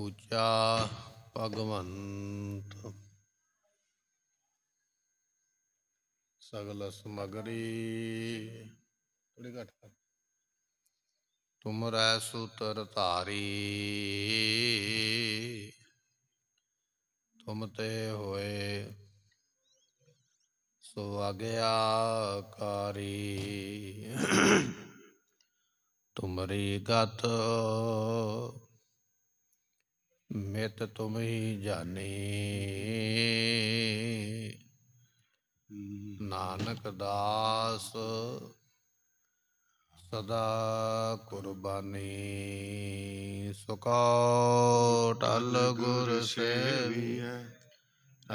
ਉਚਾ ਭਗਵੰਤ ਸਗਲ ਸਮਗਰੀ ਥੋੜੀ ਘਟ ਕਰ ਤੁਮਰੈ ਸੂਤਰ ਧਾਰੀ ਤੁਮ ਤੇ ਹੋਏ ਸੁਆਗਿਆ ਕਾਰੀ ਤੁਮਰੀ ਗਤ ਮਿਤ ਤੁਮਹੀ ਜਾਣੀ ਨਾਨਕ ਦਾਸ ਸਦਾ ਕੁਰਬਾਨੀ ਸੁਕੋਟਲ ਗੁਰ ਗੁਰ ਸੇਵੀਐ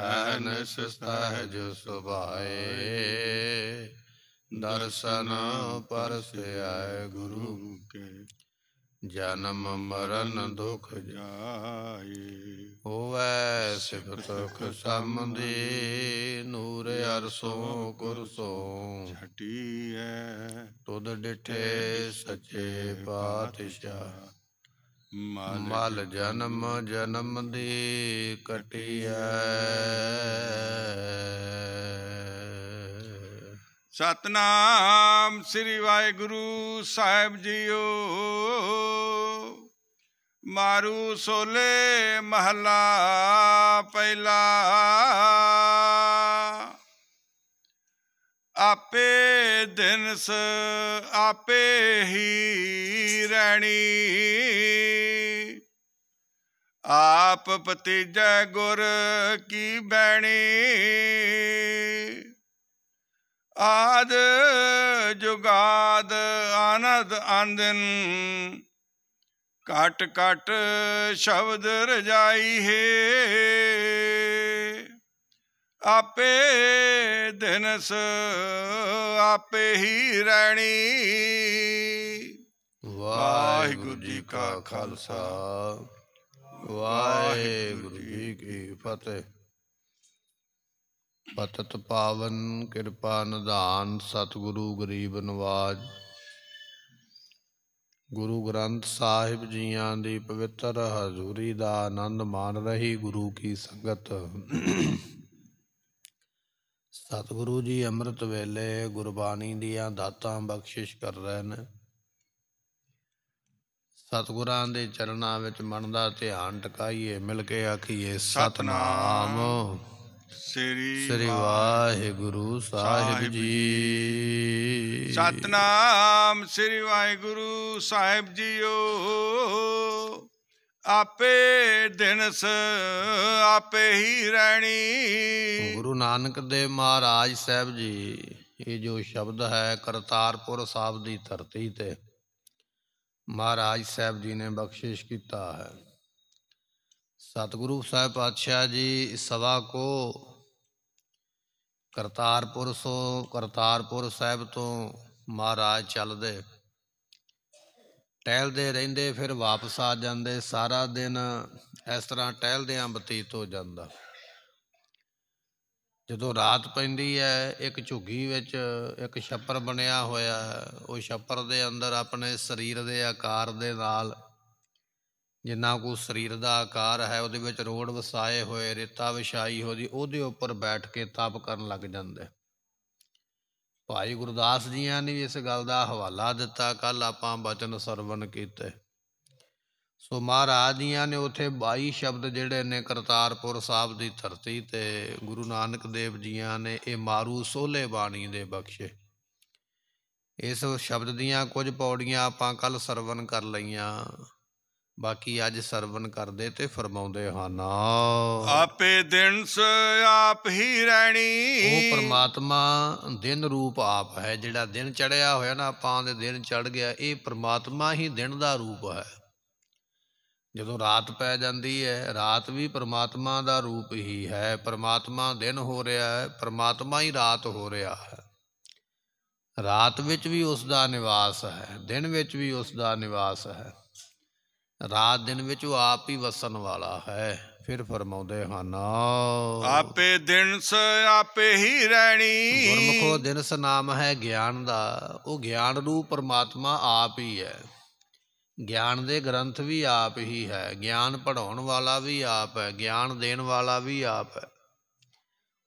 ਅਨਸ ਸਹਜ ਸੁਭਾਏ ਦਰਸ਼ਨ ਆਏ ਗੁਰੂ ਕੇ ਜਨਮ ਮਰਨ ਦੁਖ ਜਾਏ ਹੋਵੇ ਸਿਖ ਦੁਖ ਸੰਦੀ ਨੂਰ ਅਰਸੋਂ ਛਟੀ ਐ ਤੁਦ ਡਿਠੇ ਸੱਚੇ ਪਾਤਸ਼ਾਹ ਮਲ ਜਨਮ ਜਨਮ ਦੀ ਐ ਸਤਨਾਮ ਸ੍ਰੀ ਵਾਹਿਗੁਰੂ ਸਾਹਿਬ ਜੀਓ ਮਾਰੂ ਸੋਲੇ ਮਹਲਾ ਪਹਿਲਾ ਆਪੇ ਦਿਨਸ ਆਪੇ ਹੀ ਰਹਿਣੀ ਆਪ ਪਤੀਜੈ ਗੁਰ ਕੀ ਬੈਣੀ ਆਦ ਜੁਗਾਦ ਆਨੰਦ ਅੰਦਨ ਕਟ ਕਟ ਸ਼ਬਦ ਰਜਾਈ ਹੈ ਆਪੇ ਦਿਨਸ ਆਪੇ ਹੀ ਰਹਿਣੀ ਵਾਹਿਗੁਰੂ ਜੀ ਕਾ ਖਾਲਸਾ ਵਾਹਿਗੁਰੂ ਜੀ ਕੀ ਫਤਿਹ ਪਤਤ ਪਾਵਨ ਕਿਰਪਾ ਨਿਧਾਨ ਸਤਿਗੁਰੂ ਗਰੀਬ ਨਵਾਜ ਗੁਰੂ ਗ੍ਰੰਥ ਸਾਹਿਬ ਜੀਆਂ ਦੀ ਪਵਿੱਤਰ ਹਜ਼ੂਰੀ ਦਾ ਆਨੰਦ ਮਾਣ ਰਹੀ ਗੁਰੂ ਕੀ ਸੰਗਤ ਸਤਿਗੁਰੂ ਜੀ ਅੰਮ੍ਰਿਤ ਵੇਲੇ ਗੁਰਬਾਣੀ ਦੀਆਂ ਦਾਤਾਂ ਬਖਸ਼ਿਸ਼ ਕਰ ਰਹੇ ਨੇ ਸਤਿਗੁਰਾਂ ਦੇ ਚਰਨਾਂ ਵਿੱਚ ਮਨ ਦਾ ਧਿਆਨ ਟਿਕਾਈਏ ਮਿਲ ਕੇ ਆਖੀਏ ਸਤਨਾਮ ਸ੍ਰੀ ਵਾਹਿਗੁਰੂ ਸਾਹਿਬ ਜੀ ਸਤਨਾਮ ਸ੍ਰੀ ਵਾਹਿਗੁਰੂ ਸਾਹਿਬ ਜੀਓ ਆਪੇ ਦਿਨਸ ਆਪੇ ਹੀ ਰਹਿਣੀ ਗੁਰੂ ਨਾਨਕ ਦੇਵ ਮਹਾਰਾਜ ਸਾਹਿਬ ਜੀ ਇਹ ਜੋ ਸ਼ਬਦ ਹੈ ਕਰਤਾਰਪੁਰ ਸਾਹਿਬ ਦੀ ਧਰਤੀ ਤੇ ਮਹਾਰਾਜ ਸਾਹਿਬ ਜੀ ਨੇ ਬਖਸ਼ਿਸ਼ ਕੀਤਾ ਹੈ ਸਤਿਗੁਰੂ ਸਾਹਿਬ ਪਾਤਸ਼ਾਹ ਜੀ ਇਸ ਸਵਾ ਕੋ ਕਰਤਾਰਪੁਰ ਸੋ ਕਰਤਾਰਪੁਰ ਸਾਹਿਬ ਤੋਂ ਮਹਾਰਾਜ ਚੱਲਦੇ ਟਹਿਲਦੇ ਰਹਿੰਦੇ ਫਿਰ ਵਾਪਸ ਆ ਜਾਂਦੇ ਸਾਰਾ ਦਿਨ ਇਸ ਤਰ੍ਹਾਂ ਟਹਿਲਦਿਆਂ ਬਤੀਤ ਹੋ ਜਾਂਦਾ ਜਦੋਂ ਰਾਤ ਪੈਂਦੀ ਹੈ ਇੱਕ ਝੁੱਗੀ ਵਿੱਚ ਇੱਕ ਛੱਪਰ ਬਣਿਆ ਹੋਇਆ ਉਹ ਛੱਪਰ ਦੇ ਅੰਦਰ ਆਪਣੇ ਸਰੀਰ ਦੇ ਆਕਾਰ ਦੇ ਨਾਲ ਜਿੰਨਾ ਕੋ ਸਰੀਰ ਦਾ ਆਕਾਰ ਹੈ ਉਹਦੇ ਵਿੱਚ ਰੋੜ ਵਸਾਏ ਹੋਏ ਰੇਤਾ ਵਿਛਾਈ ਹੋਦੀ ਉਹਦੇ ਉੱਪਰ ਬੈਠ ਕੇ ਤਪ ਕਰਨ ਲੱਗ ਜਾਂਦੇ ਭਾਈ ਗੁਰਦਾਸ ਜੀਆਂ ਨੇ ਇਸ ਗੱਲ ਦਾ ਹਵਾਲਾ ਦਿੱਤਾ ਕੱਲ ਆਪਾਂ ਬਚਨ ਸਰਵਨ ਕੀਤੇ ਸੋ ਮਹਾਰਾਜ ਜੀਆਂ ਨੇ ਉਥੇ 22 ਸ਼ਬਦ ਜਿਹੜੇ ਨੇ ਕਰਤਾਰਪੁਰ ਸਾਹਿਬ ਦੀ ਧਰਤੀ ਤੇ ਗੁਰੂ ਨਾਨਕ ਦੇਵ ਜੀਆਂ ਨੇ ਇਹ ਮਾਰੂ ਸੋਲੇ ਬਾਣੀ ਦੇ ਬਖਸ਼ੇ ਇਸ ਸ਼ਬਦ ਦੀਆਂ ਕੁਝ ਪੌੜੀਆਂ ਆਪਾਂ ਕੱਲ ਸਰਵਨ ਕਰ ਲਈਆਂ ਬਾਕੀ ਅੱਜ ਸਰਵਨ ਕਰਦੇ ਤੇ ਫਰਮਾਉਂਦੇ ਹਨ ਆਪੇ ਦਿਨਸ ਆਪ ਹੀ ਰਹਿਣੀ ਉਹ ਪ੍ਰਮਾਤਮਾ ਦਿਨ ਰੂਪ ਆਪ ਹੈ ਜਿਹੜਾ ਦਿਨ ਚੜਿਆ ਹੋਇਆ ਨਾ ਆਪਾਂ ਦੇ ਦਿਨ ਚੜ ਗਿਆ ਇਹ ਪ੍ਰਮਾਤਮਾ ਹੀ ਦਿਨ ਦਾ ਰੂਪ ਹੈ ਜਦੋਂ ਰਾਤ ਪੈ ਜਾਂਦੀ ਹੈ ਰਾਤ ਵੀ ਪ੍ਰਮਾਤਮਾ ਦਾ ਰੂਪ ਹੀ ਹੈ ਪ੍ਰਮਾਤਮਾ ਦਿਨ ਹੋ ਰਿਹਾ ਹੈ ਪ੍ਰਮਾਤਮਾ ਹੀ ਰਾਤ ਹੋ ਰਿਹਾ ਹੈ ਰਾਤ ਵਿੱਚ ਵੀ ਉਸ ਦਾ ਨਿਵਾਸ ਹੈ ਦਿਨ ਵਿੱਚ ਵੀ ਉਸ ਦਾ ਨਿਵਾਸ ਹੈ ਰਾਤ ਦਿਨ ਵਿੱਚ ਉਹ ਆਪ ਹੀ ਵਸਣ ਵਾਲਾ ਹੈ ਫਿਰ ਫਰਮਾਉਂਦੇ ਹਨ ਆਪੇ ਦਿਨਸ ਆਪੇ ਹੀ ਰਹਿਣੀ ਗੁਰਮਖੋ ਦਿਨਸ ਨਾਮ ਹੈ ਗਿਆਨ ਦਾ ਉਹ ਗਿਆਨ ਰੂਪ ਪਰਮਾਤਮਾ ਆਪ ਹੀ ਹੈ ਗਿਆਨ ਦੇ ਗ੍ਰੰਥ ਵੀ ਆਪ ਹੀ ਹੈ ਗਿਆਨ ਪੜਾਉਣ ਵਾਲਾ ਵੀ ਆਪ ਹੈ ਗਿਆਨ ਦੇਣ ਵਾਲਾ ਵੀ ਆਪ ਹੈ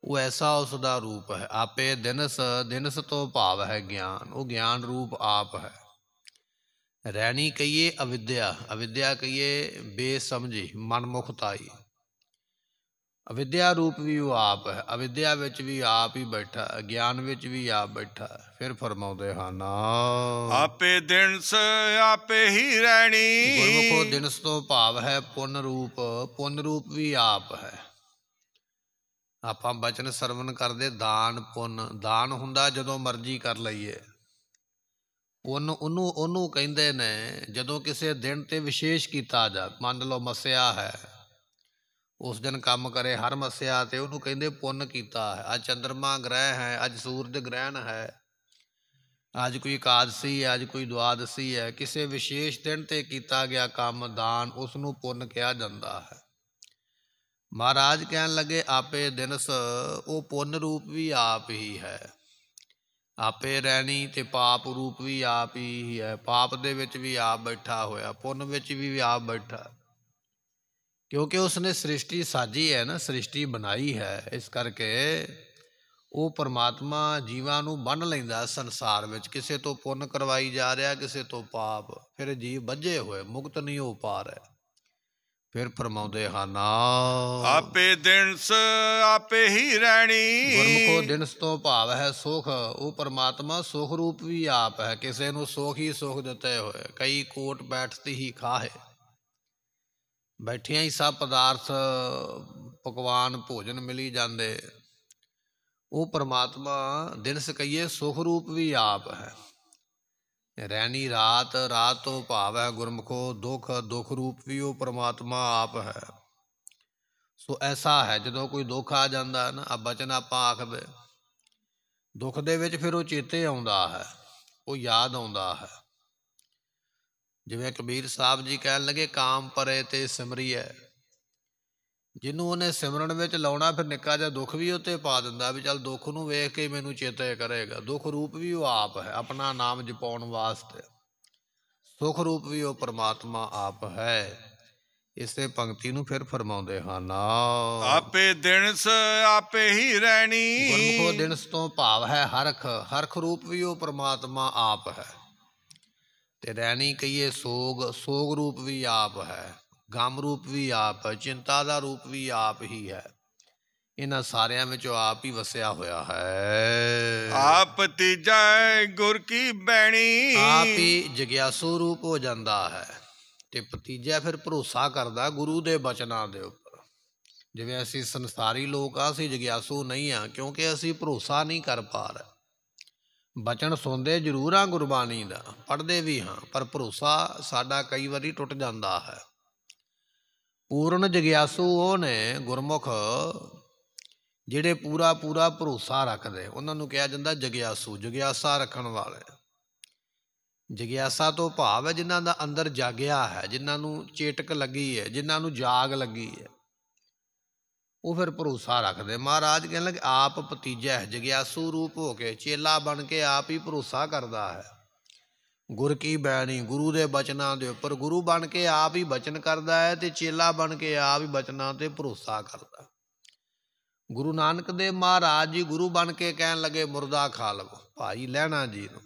ਉਹ ਐਸਾ ਉਸ ਦਾ ਰੂਪ ਹੈ ਆਪੇ ਦਿਨਸ ਦਿਨਸ ਤੋਂ ਭਾਵ ਹੈ ਗਿਆਨ ਉਹ ਗਿਆਨ ਰੂਪ ਆਪ ਹੈ ਰੈਣੀ ਕਹੀਏ ਅਵਿਦਿਆ ਅਵਿਦਿਆ ਕਹੀਏ ਬੇਸਮਝੀ ਮਨਮੁਖਤਾਈ ਅਵਿਦਿਆ ਰੂਪ ਵੀ ਉਹ ਆਪ ਹੈ ਅਵਿਦਿਆ ਵਿੱਚ ਵੀ ਆਪ ਹੀ ਬੈਠਾ ਗਿਆਨ ਵਿੱਚ ਵੀ ਆਪ ਬੈਠਾ ਫਿਰ ਫਰਮਾਉਂਦੇ ਹਨ ਆਪੇ ਦਿਨਸ ਆਪੇ ਹੀ ਰਹਿਣੀ ਗੁਰਮੁਖੋ ਦਿਨਸ ਤੋਂ ਭਾਵ ਹੈ ਪੁੰਨ ਰੂਪ ਪੁੰਨ ਰੂਪ ਵੀ ਆਪ ਹੈ ਆਪਾਂ ਬਚਨ ਸਰਵਨ ਕਰਦੇ ਦਾਨ ਪੁੰਨ ਦਾਨ ਹੁੰਦਾ ਜਦੋਂ ਮਰਜ਼ੀ ਕਰ ਲਈਏ ਉਹਨੂੰ ਉਹਨੂੰ ਉਹਨੂੰ ਕਹਿੰਦੇ ਨੇ ਜਦੋਂ ਕਿਸੇ ਦਿਨ ਤੇ ਵਿਸ਼ੇਸ਼ ਕੀਤਾ ਜਾ ਮੰਨ ਲਓ ਮਸਿਆ ਹੈ ਉਸ ਦਿਨ ਕੰਮ ਕਰੇ ਹਰ ਮਸਿਆ ਤੇ ਉਹਨੂੰ ਕਹਿੰਦੇ ਪੁੰਨ ਕੀਤਾ ਹੈ ਅੱਜ ਚੰ드ਰਮਾ ਗ੍ਰਹਿ ਹੈ ਅੱਜ ਸੂਰਜ ਗ੍ਰਹਿਣ ਹੈ ਅੱਜ ਕੋਈ ਇਕਾਦਸੀ ਹੈ ਅੱਜ ਕੋਈ ਦੁਆਦਸੀ ਹੈ ਕਿਸੇ ਵਿਸ਼ੇਸ਼ ਦਿਨ ਤੇ ਕੀਤਾ ਗਿਆ ਕੰਮ ਦਾਨ ਉਸ ਨੂੰ ਪੁੰਨ ਕਿਹਾ ਜਾਂਦਾ ਹੈ ਮਹਾਰਾਜ ਕਹਿਣ ਲੱਗੇ ਆਪੇ ਦਿਨਸ ਉਹ ਪੁੰਨ ਰੂਪ ਵੀ ਆਪ ਹੀ ਹੈ ਆਪੇ ਰਹਿਣੀ ਤੇ ਪਾਪ ਰੂਪ ਵੀ ਆਪ ਹੀ ਹੈ ਪਾਪ ਦੇ ਵਿੱਚ ਵੀ ਆਪ ਬੈਠਾ ਹੋਇਆ ਪੁੰਨ ਵਿੱਚ ਵੀ ਆਪ ਬੈਠਾ ਕਿਉਂਕਿ ਉਸਨੇ ਸ੍ਰਿਸ਼ਟੀ ਸਾਜੀ ਹੈ ਨਾ ਸ੍ਰਿਸ਼ਟੀ ਬਣਾਈ ਹੈ ਇਸ ਕਰਕੇ ਉਹ ਪਰਮਾਤਮਾ ਜੀਵਾਂ ਨੂੰ ਬੰਨ ਲੈਂਦਾ ਸੰਸਾਰ ਵਿੱਚ ਕਿਸੇ ਤੋਂ ਪੁੰਨ ਕਰਵਾਈ ਜਾ ਰਿਹਾ ਕਿਸੇ ਤੋਂ ਪਾਪ ਫਿਰ ਜੀਵ ਬੱਜੇ ਹੋਏ ਮੁਕਤ ਨਹੀਂ ਹੋ ਪਾ ਰਿਹਾ ਫਿਰ ਫਰਮਾਉਂਦੇ ਹਨ ਆਪੇ ਦਿਨਸ ਆਪੇ ਹੀ ਰਹਿਣੀ ਗੁਰਮੁਖੋ ਦਿਨਸ ਤੋਂ ਭਾਵ ਹੈ ਸੁਖ ਉਹ ਪਰਮਾਤਮਾ ਸੁਖ ਰੂਪ ਵੀ ਆਪ ਹੈ ਕਿਸੇ ਨੂੰ ਸੁਖ ਹੀ ਸੁਖ ਦਿੱਤੇ ਹੋਏ ਕਈ ਕੋਟ ਬੈਠਤੀ ਹੀ ਖਾਹੇ ਬੈਠਿਆਂ ਹੀ ਸਭ ਪਦਾਰਥ ਪਕਵਾਨ ਭੋਜਨ ਮਿਲੀ ਜਾਂਦੇ ਉਹ ਪਰਮਾਤਮਾ ਦਿਨਸ ਕਈਏ ਸੁਖ ਰੂਪ ਵੀ ਆਪ ਹੈ ਰੈਣੀ ਰਾਤ ਰਾਤ ਤੋਂ ਭਾਵ ਹੈ ਗੁਰਮਖੋ ਦੁੱਖ ਦੁੱਖ ਰੂਪ ਵੀ ਉਹ ਪ੍ਰਮਾਤਮਾ ਆਪ ਹੈ ਸੋ ਐਸਾ ਹੈ ਜਦੋਂ ਕੋਈ ਦੁੱਖ ਆ ਜਾਂਦਾ ਹੈ ਨਾ ਆ ਬਚਨ ਆਪਾਂ ਆਖਦੇ ਦੁੱਖ ਦੇ ਵਿੱਚ ਫਿਰ ਉਹ ਚੇਤੇ ਆਉਂਦਾ ਹੈ ਉਹ ਯਾਦ ਆਉਂਦਾ ਹੈ ਜਿਵੇਂ ਕਬੀਰ ਸਾਹਿਬ ਜੀ ਕਹਿਣ ਲੱਗੇ ਕਾਮ ਪਰੇ ਤੇ ਸਿਮਰੀਐ ਜਿਹਨੂੰ ਉਹਨੇ ਸਿਮਰਨ ਵਿੱਚ ਲਾਉਣਾ ਫਿਰ ਨਿੱਕਾ ਜਿਹਾ ਦੁੱਖ ਵੀ ਉੱਤੇ ਪਾ ਦਿੰਦਾ ਵੀ ਚੱਲ ਦੁੱਖ ਨੂੰ ਵੇਖ ਕੇ ਮੈਨੂੰ ਚੇਤੇ ਕਰੇਗਾ ਦੁੱਖ ਰੂਪ ਵੀ ਉਹ ਆਪ ਹੈ ਆਪਣਾ ਨਾਮ ਜਪਉਣ ਵਾਸਤੇ ਸੁਖ ਰੂਪ ਵੀ ਉਹ ਪ੍ਰਮਾਤਮਾ ਆਪ ਹੈ ਇਸੇ ਪੰਕਤੀ ਨੂੰ ਫਿਰ ਫਰਮਾਉਂਦੇ ਹਨ ਆਪੇ ਦਿਨਸ ਆਪੇ ਹੀ ਰਹਿਣੀ ਗੁਰਮੁਖੋ ਦਿਨਸ ਤੋਂ ਭਾਵ ਹੈ ਹਰਖ ਹਰਖ ਰੂਪ ਵੀ ਉਹ ਪ੍ਰਮਾਤਮਾ ਆਪ ਹੈ ਤੇ ਰਹਿਣੀ ਕਹੀਏ ਸੋਗ ਸੋਗ ਰੂਪ ਵੀ ਆਪ ਹੈ ਗਮ ਰੂਪ ਵੀ ਆਪ ਹੈ ਚਿੰਤਾ ਦਾ ਰੂਪ ਵੀ ਆਪ ਹੀ ਹੈ ਇਹਨਾਂ ਸਾਰਿਆਂ ਵਿੱਚ ਆਪ ਹੀ ਵਸਿਆ ਹੋਇਆ ਹੈ ਆਪ ਤੀਜੈ ਗੁਰ ਕੀ ਬੈਣੀ ਆਪ ਹੀ ਜਗਿਆਸੂ ਰੂਪ ਹੋ ਜਾਂਦਾ ਹੈ ਤੇ ਭਤੀਜਾ ਫਿਰ ਭਰੋਸਾ ਕਰਦਾ ਗੁਰੂ ਦੇ ਬਚਨਾਂ ਦੇ ਉੱਪਰ ਜਿਵੇਂ ਅਸੀਂ ਸੰਸਾਰੀ ਲੋਕ ਆ ਅਸੀਂ ਜਗਿਆਸੂ ਨਹੀਂ ਆ ਕਿਉਂਕਿ ਅਸੀਂ ਭਰੋਸਾ ਨਹੀਂ ਕਰ ਪਾ ਰਹੇ ਬਚਨ ਸੁਣਦੇ ਜ਼ਰੂਰ ਆ ਗੁਰਬਾਣੀ ਦਾ ਪੜ੍ਹਦੇ ਵੀ ਹਾਂ ਪਰ ਭਰੋਸਾ ਸਾਡਾ ਕਈ ਵਾਰੀ ਟੁੱਟ ਜਾਂਦਾ ਹੈ ਪੂਰਨ ਜਗਿਆਸੂ ਉਹ ਨੇ ਗੁਰਮੁਖ ਜਿਹੜੇ ਪੂਰਾ ਪੂਰਾ ਭਰੋਸਾ ਰੱਖਦੇ ਉਹਨਾਂ ਨੂੰ ਕਿਹਾ ਜਾਂਦਾ ਜਗਿਆਸੂ ਜਗਿਆਸਾ ਰੱਖਣ ਵਾਲੇ ਜਗਿਆਸਾ ਤੋਂ ਭਾਵ ਹੈ ਜਿਨ੍ਹਾਂ ਦਾ ਅੰਦਰ ਜਾਗਿਆ ਹੈ ਜਿਨ੍ਹਾਂ ਨੂੰ ਚੇਟਕ ਲੱਗੀ ਹੈ ਜਿਨ੍ਹਾਂ ਨੂੰ ਜਾਗ ਲੱਗੀ ਹੈ ਉਹ ਫਿਰ ਭਰੋਸਾ ਰੱਖਦੇ ਮਹਾਰਾਜ ਕਹਿੰਦੇ ਲੱਗੇ ਆਪ ਭਤੀਜਾ ਹੈ ਜਗਿਆਸੂ ਰੂਪ ਹੋ ਕੇ ਚੇਲਾ ਬਣ ਕੇ ਆਪ ਹੀ ਭਰੋਸਾ ਕਰਦਾ ਹੈ ਗੁਰ ਕੀ ਬਾਣੀ ਗੁਰੂ ਦੇ ਬਚਨਾਂ ਦੇ ਉੱਪਰ ਗੁਰੂ ਬਣ ਕੇ ਆਪ ਹੀ ਬਚਨ ਕਰਦਾ ਹੈ ਤੇ ਚੇਲਾ ਬਣ ਕੇ ਆਪ ਹੀ ਬਚਨਾਂ ਤੇ ਭਰੋਸਾ ਕਰਦਾ ਗੁਰੂ ਨਾਨਕ ਦੇ ਮਹਾਰਾਜ ਜੀ ਗੁਰੂ ਬਣ ਕੇ ਕਹਿਣ ਲੱਗੇ ਮੁਰਦਾ ਖਾ ਲਵੋ ਭਾਈ ਲੈਣਾ ਜੀ ਨੂੰ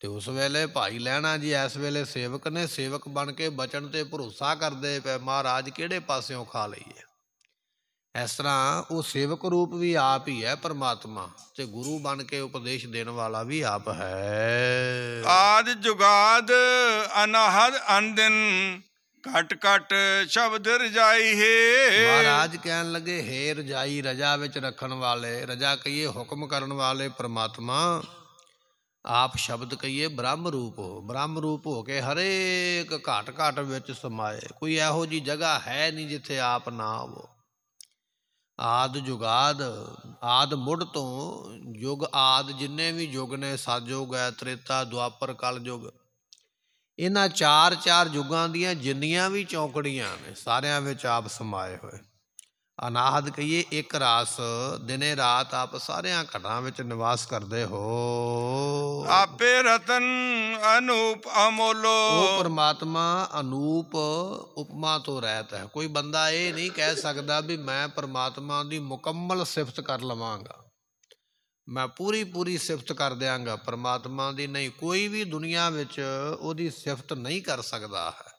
ਤੇ ਉਸ ਵੇਲੇ ਭਾਈ ਲੈਣਾ ਜੀ ਇਸ ਵੇਲੇ ਸੇਵਕ ਨੇ ਸੇਵਕ ਬਣ ਕੇ ਬਚਨ ਤੇ ਭਰੋਸਾ ਕਰਦੇ ਪਏ ਮਹਾਰਾਜ ਕਿਹੜੇ ਪਾਸਿਓਂ ਖਾ ਲਈਏ ਇਸ ਤਰ੍ਹਾਂ ਉਹ ਸੇਵਕ ਰੂਪ ਵੀ ਆਪ ਹੀ ਹੈ ਪਰਮਾਤਮਾ ਤੇ ਗੁਰੂ ਬਣ ਕੇ ਉਪਦੇਸ਼ ਦੇਣ ਵਾਲਾ ਵੀ ਆਪ ਹੈ ਆਦ ਜੁਗਾਦ ਅਨਹਦ ਅੰਦਨ ਘਟ ਘਟ ਸ਼ਬਦ ਰਜਾਈ ਹੈ ਮਹਾਰਾਜ ਕਹਿਣ ਲੱਗੇ ਹੈ ਰਜਾਈ ਰਜਾ ਵਿੱਚ ਰੱਖਣ ਵਾਲੇ ਰਜਾ ਕਹੀਏ ਹੁਕਮ ਕਰਨ ਵਾਲੇ ਪਰਮਾਤਮਾ ਆਪ ਸ਼ਬਦ ਕਹੀਏ ਬ੍ਰਹਮ ਰੂਪ ਹੋ ਬ੍ਰਹਮ ਰੂਪ ਹੋ ਕੇ ਹਰੇਕ ਘਟ ਘਟ ਵਿੱਚ ਸਮਾਏ ਕੋਈ ਇਹੋ ਜੀ ਜਗ੍ਹਾ ਹੈ ਨਹੀਂ ਜਿੱਥੇ ਆਪ ਨਾ ਹੋ ਆਦ ਜੁਗਾਦ ਆਦ ਮੁੱਢ ਤੋਂ ਯੁਗ ਆਦ ਜਿੰਨੇ ਵੀ ਯੁਗ ਨੇ ਸਤਜੋਗ ਹੈ ਤ੍ਰੇਤਾ ਦੁਆਪਰ ਕਲ ਯੁਗ ਇਹਨਾਂ ਚਾਰ ਚਾਰ ਯੁਗਾਂ ਦੀਆਂ ਜਿੰਨੀਆਂ ਵੀ ਚੌਕੜੀਆਂ ਨੇ ਸਾਰਿਆਂ ਵਿੱਚ ਆਪ ਸਮਾਏ ਹੋਏ ਅਨਾਹਦ ਕਹੀਏ ਇੱਕ ਰਾਸ ਦਿਨੇ ਰਾਤ ਆਪ ਸਾਰਿਆਂ ਘਟਾਂ ਵਿੱਚ ਨਿਵਾਸ ਕਰਦੇ ਹੋ ਆਪੇ ਰਤਨ ਅਨੂਪ ਅਮੋਲੋ ਉਹ ਪਰਮਾਤਮਾ ਅਨੂਪ ਉਪਮਾ ਤੋਂ ਰਹਿਤ ਹੈ ਕੋਈ ਬੰਦਾ ਇਹ ਨਹੀਂ ਕਹਿ ਸਕਦਾ ਵੀ ਮੈਂ ਪਰਮਾਤਮਾ ਦੀ ਮੁਕੰਮਲ ਸਿਫਤ ਕਰ ਲਵਾਂਗਾ ਮੈਂ ਪੂਰੀ ਪੂਰੀ ਸਿਫਤ ਕਰ ਦਿਆਂਗਾ ਪਰਮਾਤਮਾ ਦੀ ਨਹੀਂ ਕੋਈ ਵੀ ਦੁਨੀਆ ਵਿੱਚ ਉਹਦੀ ਸਿਫਤ ਨਹੀਂ ਕਰ ਸਕਦਾ ਹੈ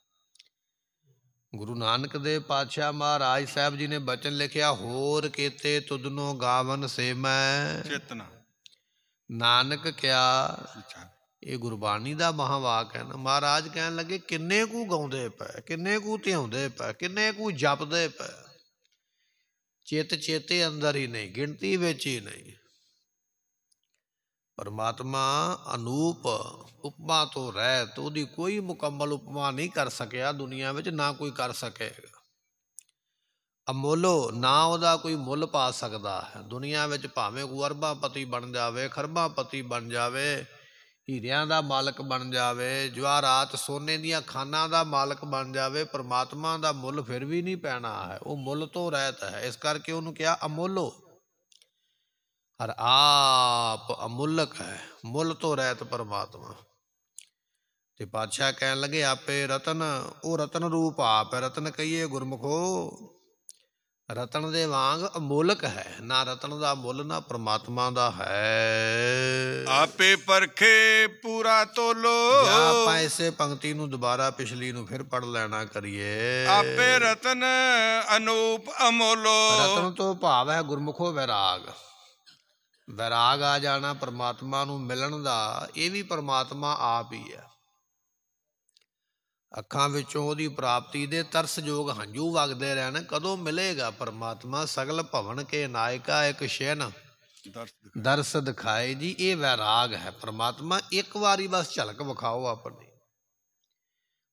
ਗੁਰੂ ਨਾਨਕ ਦੇ ਪਾਤਸ਼ਾਹ ਮਹਾਰਾਜ ਸਾਹਿਬ ਜੀ ਨੇ ਬਚਨ ਲਿਖਿਆ ਹੋਰ ਕੀਤੇ ਤੁਧਨੋ ਗਾਵਨ ਸੇਮੈ ਚੇਤਨਾ ਨਾਨਕ ਕਿਆ ਇਹ ਗੁਰਬਾਣੀ ਦਾ ਮਹਾਵਾਕ ਹੈ ਨਾ ਮਹਾਰਾਜ ਕਹਿਣ ਲੱਗੇ ਕਿੰਨੇ ਕੁ ਗਾਉਂਦੇ ਪਏ ਕਿੰਨੇ ਕੁ ਧਿਆਉਂਦੇ ਪਏ ਕਿੰਨੇ ਕੁ ਜਪਦੇ ਪਏ ਚਿਤ ਚੇਤੇ ਅੰਦਰ ਹੀ ਨਹੀਂ ਗਿਣਤੀ ਵਿੱਚ ਹੀ ਨਹੀਂ ਪਰਮਾਤਮਾ ਅਨੂਪ ਉਪਮਾ ਤੋਂ ਰਹਿਤ ਉਹਦੀ ਕੋਈ ਮੁਕੰਮਲ ਉਪਮਾ ਨਹੀਂ ਕਰ ਸਕਿਆ ਦੁਨੀਆ ਵਿੱਚ ਨਾ ਕੋਈ ਕਰ ਸਕੇਗਾ ਅਮੋਲੋ ਨਾ ਉਹਦਾ ਕੋਈ ਮੁੱਲ ਪਾ ਸਕਦਾ ਹੈ ਦੁਨੀਆ ਵਿੱਚ ਭਾਵੇਂ ਗੁਰਬਾ ਪਤੀ ਬਣ ਜਾਵੇ ਖਰਬਾ ਪਤੀ ਬਣ ਜਾਵੇ ਹੀਰਿਆਂ ਦਾ ਮਾਲਕ ਬਣ ਜਾਵੇ ਜਵਾਹਰਾਤ ਸੋਨੇ ਦੀਆਂ ਖਾਨਾਂ ਦਾ ਮਾਲਕ ਬਣ ਜਾਵੇ ਪਰਮਾਤਮਾ ਦਾ ਮੁੱਲ ਫਿਰ ਵੀ ਨਹੀਂ ਪੈਣਾ ਹੈ ਉਹ ਮੁੱਲ ਤੋਂ ਰਹਿਤ ਹੈ ਇਸ ਕਰਕੇ ਉਹਨੂੰ ਕਿਹਾ ਅਮੋਲੋ हर ਆਪ ਅਮੁੱਲਕ ਹੈ ਮੁੱਲ ਤੋਂ ਰਹਿਤ ਪਰਮਾਤਮਾ ਤੇ ਪਾਤਸ਼ਾਹ ਕਹਿਣ ਲੱਗੇ ਆਪੇ ਰਤਨ ਉਹ ਰਤਨ ਰੂਪ ਆਪ ਹੈ ਰਤਨ ਕਹੀਏ ਗੁਰਮਖੋ ਰਤਨ ਦੇ ਵਾਂਗ ਅਮੋਲਕ ਹੈ ਨਾ ਰਤਨ ਦਾ ਮੁੱਲ ਨਾ ਪ੍ਰਮਾਤਮਾ ਦਾ ਹੈ ਆਪੇ ਪਰਖੇ ਪੂਰਾ ਤੋਲੋ ਆਪਾਂ ਇਸੇ ਪੰਕਤੀ ਨੂੰ ਦੁਬਾਰਾ ਪਿਛਲੀ ਨੂੰ ਫਿਰ ਪੜ ਲੈਣਾ ਕਰੀਏ ਆਪੇ ਰਤਨ ਅਨੂਪ ਅਮੋਲੋ ਰਤਨ ਤੋਂ ਭਾਵ ਹੈ ਗੁਰਮੁਖੋ ਵਿਰਾਗ ਵਿਰਾਗ ਆ ਜਾਣਾ ਪਰਮਾਤਮਾ ਨੂੰ ਮਿਲਣ ਦਾ ਇਹ ਵੀ ਪਰਮਾਤਮਾ ਆਪ ਹੀ ਹੈ ਅੱਖਾਂ ਵਿੱਚੋਂ ਉਹਦੀ ਪ੍ਰਾਪਤੀ ਦੇ ਤਰਸਯੋਗ ਹੰਝੂ ਵਗਦੇ ਰਹਿਣ ਕਦੋਂ ਮਿਲੇਗਾ ਪਰਮਾਤਮਾ ਸਗਲ ਭਵਨ ਕੇ ਨਾਇਕਾ ਇੱਕ ਸ਼ੈਨ ਦਰਸ ਦਿਖਾਏ ਜੀ ਇਹ ਵੈਰਾਗ ਹੈ ਪਰਮਾਤਮਾ ਇੱਕ ਵਾਰੀ ਬਸ ਝਲਕ ਵਿਖਾਓ ਆਪਣੀ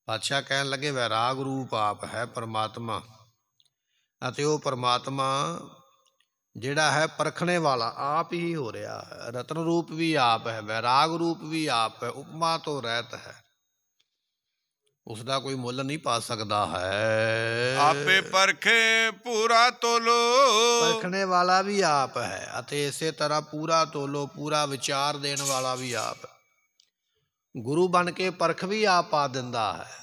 ਪਾਤਸ਼ਾਹ ਕਹਿਣ ਲੱਗੇ ਵੈਰਾਗ ਰੂਪ ਆਪ ਹੈ ਪਰਮਾਤਮਾ ਅਤੇ ਉਹ ਪਰਮਾਤਮਾ ਜਿਹੜਾ ਹੈ ਪਰਖਣੇ ਵਾਲਾ ਆਪ ਹੀ ਹੋ ਰਿਹਾ ਹੈ ਰਤਨ ਰੂਪ ਵੀ ਆਪ ਹੈ ਵੈਰਾਗ ਰੂਪ ਵੀ ਆਪ ਹੈ ਉਪਮਾ ਤੋਂ ਰਹਿਤ ਹੈ ਉਸ ਦਾ ਕੋਈ ਮੁੱਲ ਨਹੀਂ ਪਾ ਸਕਦਾ ਹੈ ਆਪੇ ਪਰਖੇ ਪੂਰਾ ਤੋਲੋ ਪਰਖਣੇ ਵਾਲਾ ਵੀ ਆਪ ਹੈ ਅਤੇ ਇਸੇ ਤਰ੍ਹਾਂ ਪੂਰਾ ਤੋਲੋ ਪੂਰਾ ਵਿਚਾਰ ਦੇਣ ਵਾਲਾ ਵੀ ਆਪ ਹੈ ਗੁਰੂ ਬਣ ਕੇ ਪਰਖ ਵੀ ਆਪ ਆ ਦਿੰਦਾ ਹੈ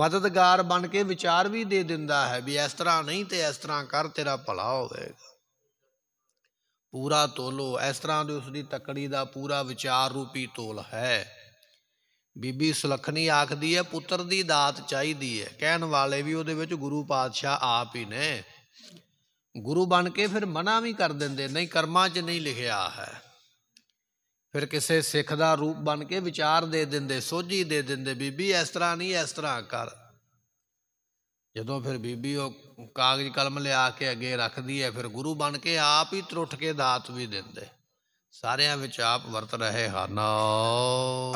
ਮਦਦਗਾਰ ਬਣ ਕੇ ਵਿਚਾਰ ਵੀ ਦੇ ਦਿੰਦਾ ਹੈ ਵੀ ਇਸ ਤਰ੍ਹਾਂ ਨਹੀਂ ਤੇ ਇਸ ਤਰ੍ਹਾਂ ਕਰ ਤੇਰਾ ਭਲਾ ਹੋਵੇਗਾ ਪੂਰਾ ਤੋਲੋ ਇਸ ਤਰ੍ਹਾਂ ਦੇ ਉਸ ਦੀ ਤਕੜੀ ਦਾ ਪੂਰਾ ਵਿਚਾਰ ਰੂਪੀ ਤੋਲ ਹੈ ਬੀਬੀ ਸੁਲਖਣੀ ਆਖਦੀ ਹੈ ਪੁੱਤਰ ਦੀ ਦਾਤ ਚਾਹੀਦੀ ਹੈ ਕਹਿਣ ਵਾਲੇ ਵੀ ਉਹਦੇ ਵਿੱਚ ਗੁਰੂ ਪਾਤਸ਼ਾਹ ਆਪ ਹੀ ਨੇ ਗੁਰੂ ਬਣ ਕੇ ਫਿਰ ਮਨਾ ਵੀ ਕਰ ਦਿੰਦੇ ਨਹੀਂ ਕਰਮਾਂ 'ਚ ਨਹੀਂ ਲਿਖਿਆ ਹੈ ਫਿਰ ਕਿਸੇ ਸਿੱਖ ਦਾ ਰੂਪ ਬਣ ਕੇ ਵਿਚਾਰ ਦੇ ਦਿੰਦੇ ਸੋਝੀ ਦੇ ਦਿੰਦੇ ਬੀਬੀ ਇਸ ਤਰ੍ਹਾਂ ਨਹੀਂ ਇਸ ਤਰ੍ਹਾਂ ਕਰ ਜਦੋਂ ਫਿਰ ਬੀਬੀ ਉਹ ਕਾਗਜ਼ ਕਲਮ ਲਿਆ ਕੇ ਅੱਗੇ ਰੱਖਦੀ ਹੈ ਫਿਰ ਗੁਰੂ ਬਣ ਕੇ ਆਪ ਹੀ ਤਰੁੱਠ ਕੇ ਦਾਤ ਵੀ ਦਿੰਦੇ ਸਾਰਿਆਂ ਵਿੱਚ ਆਪ ਵਰਤ ਰਹੇ ਹਨ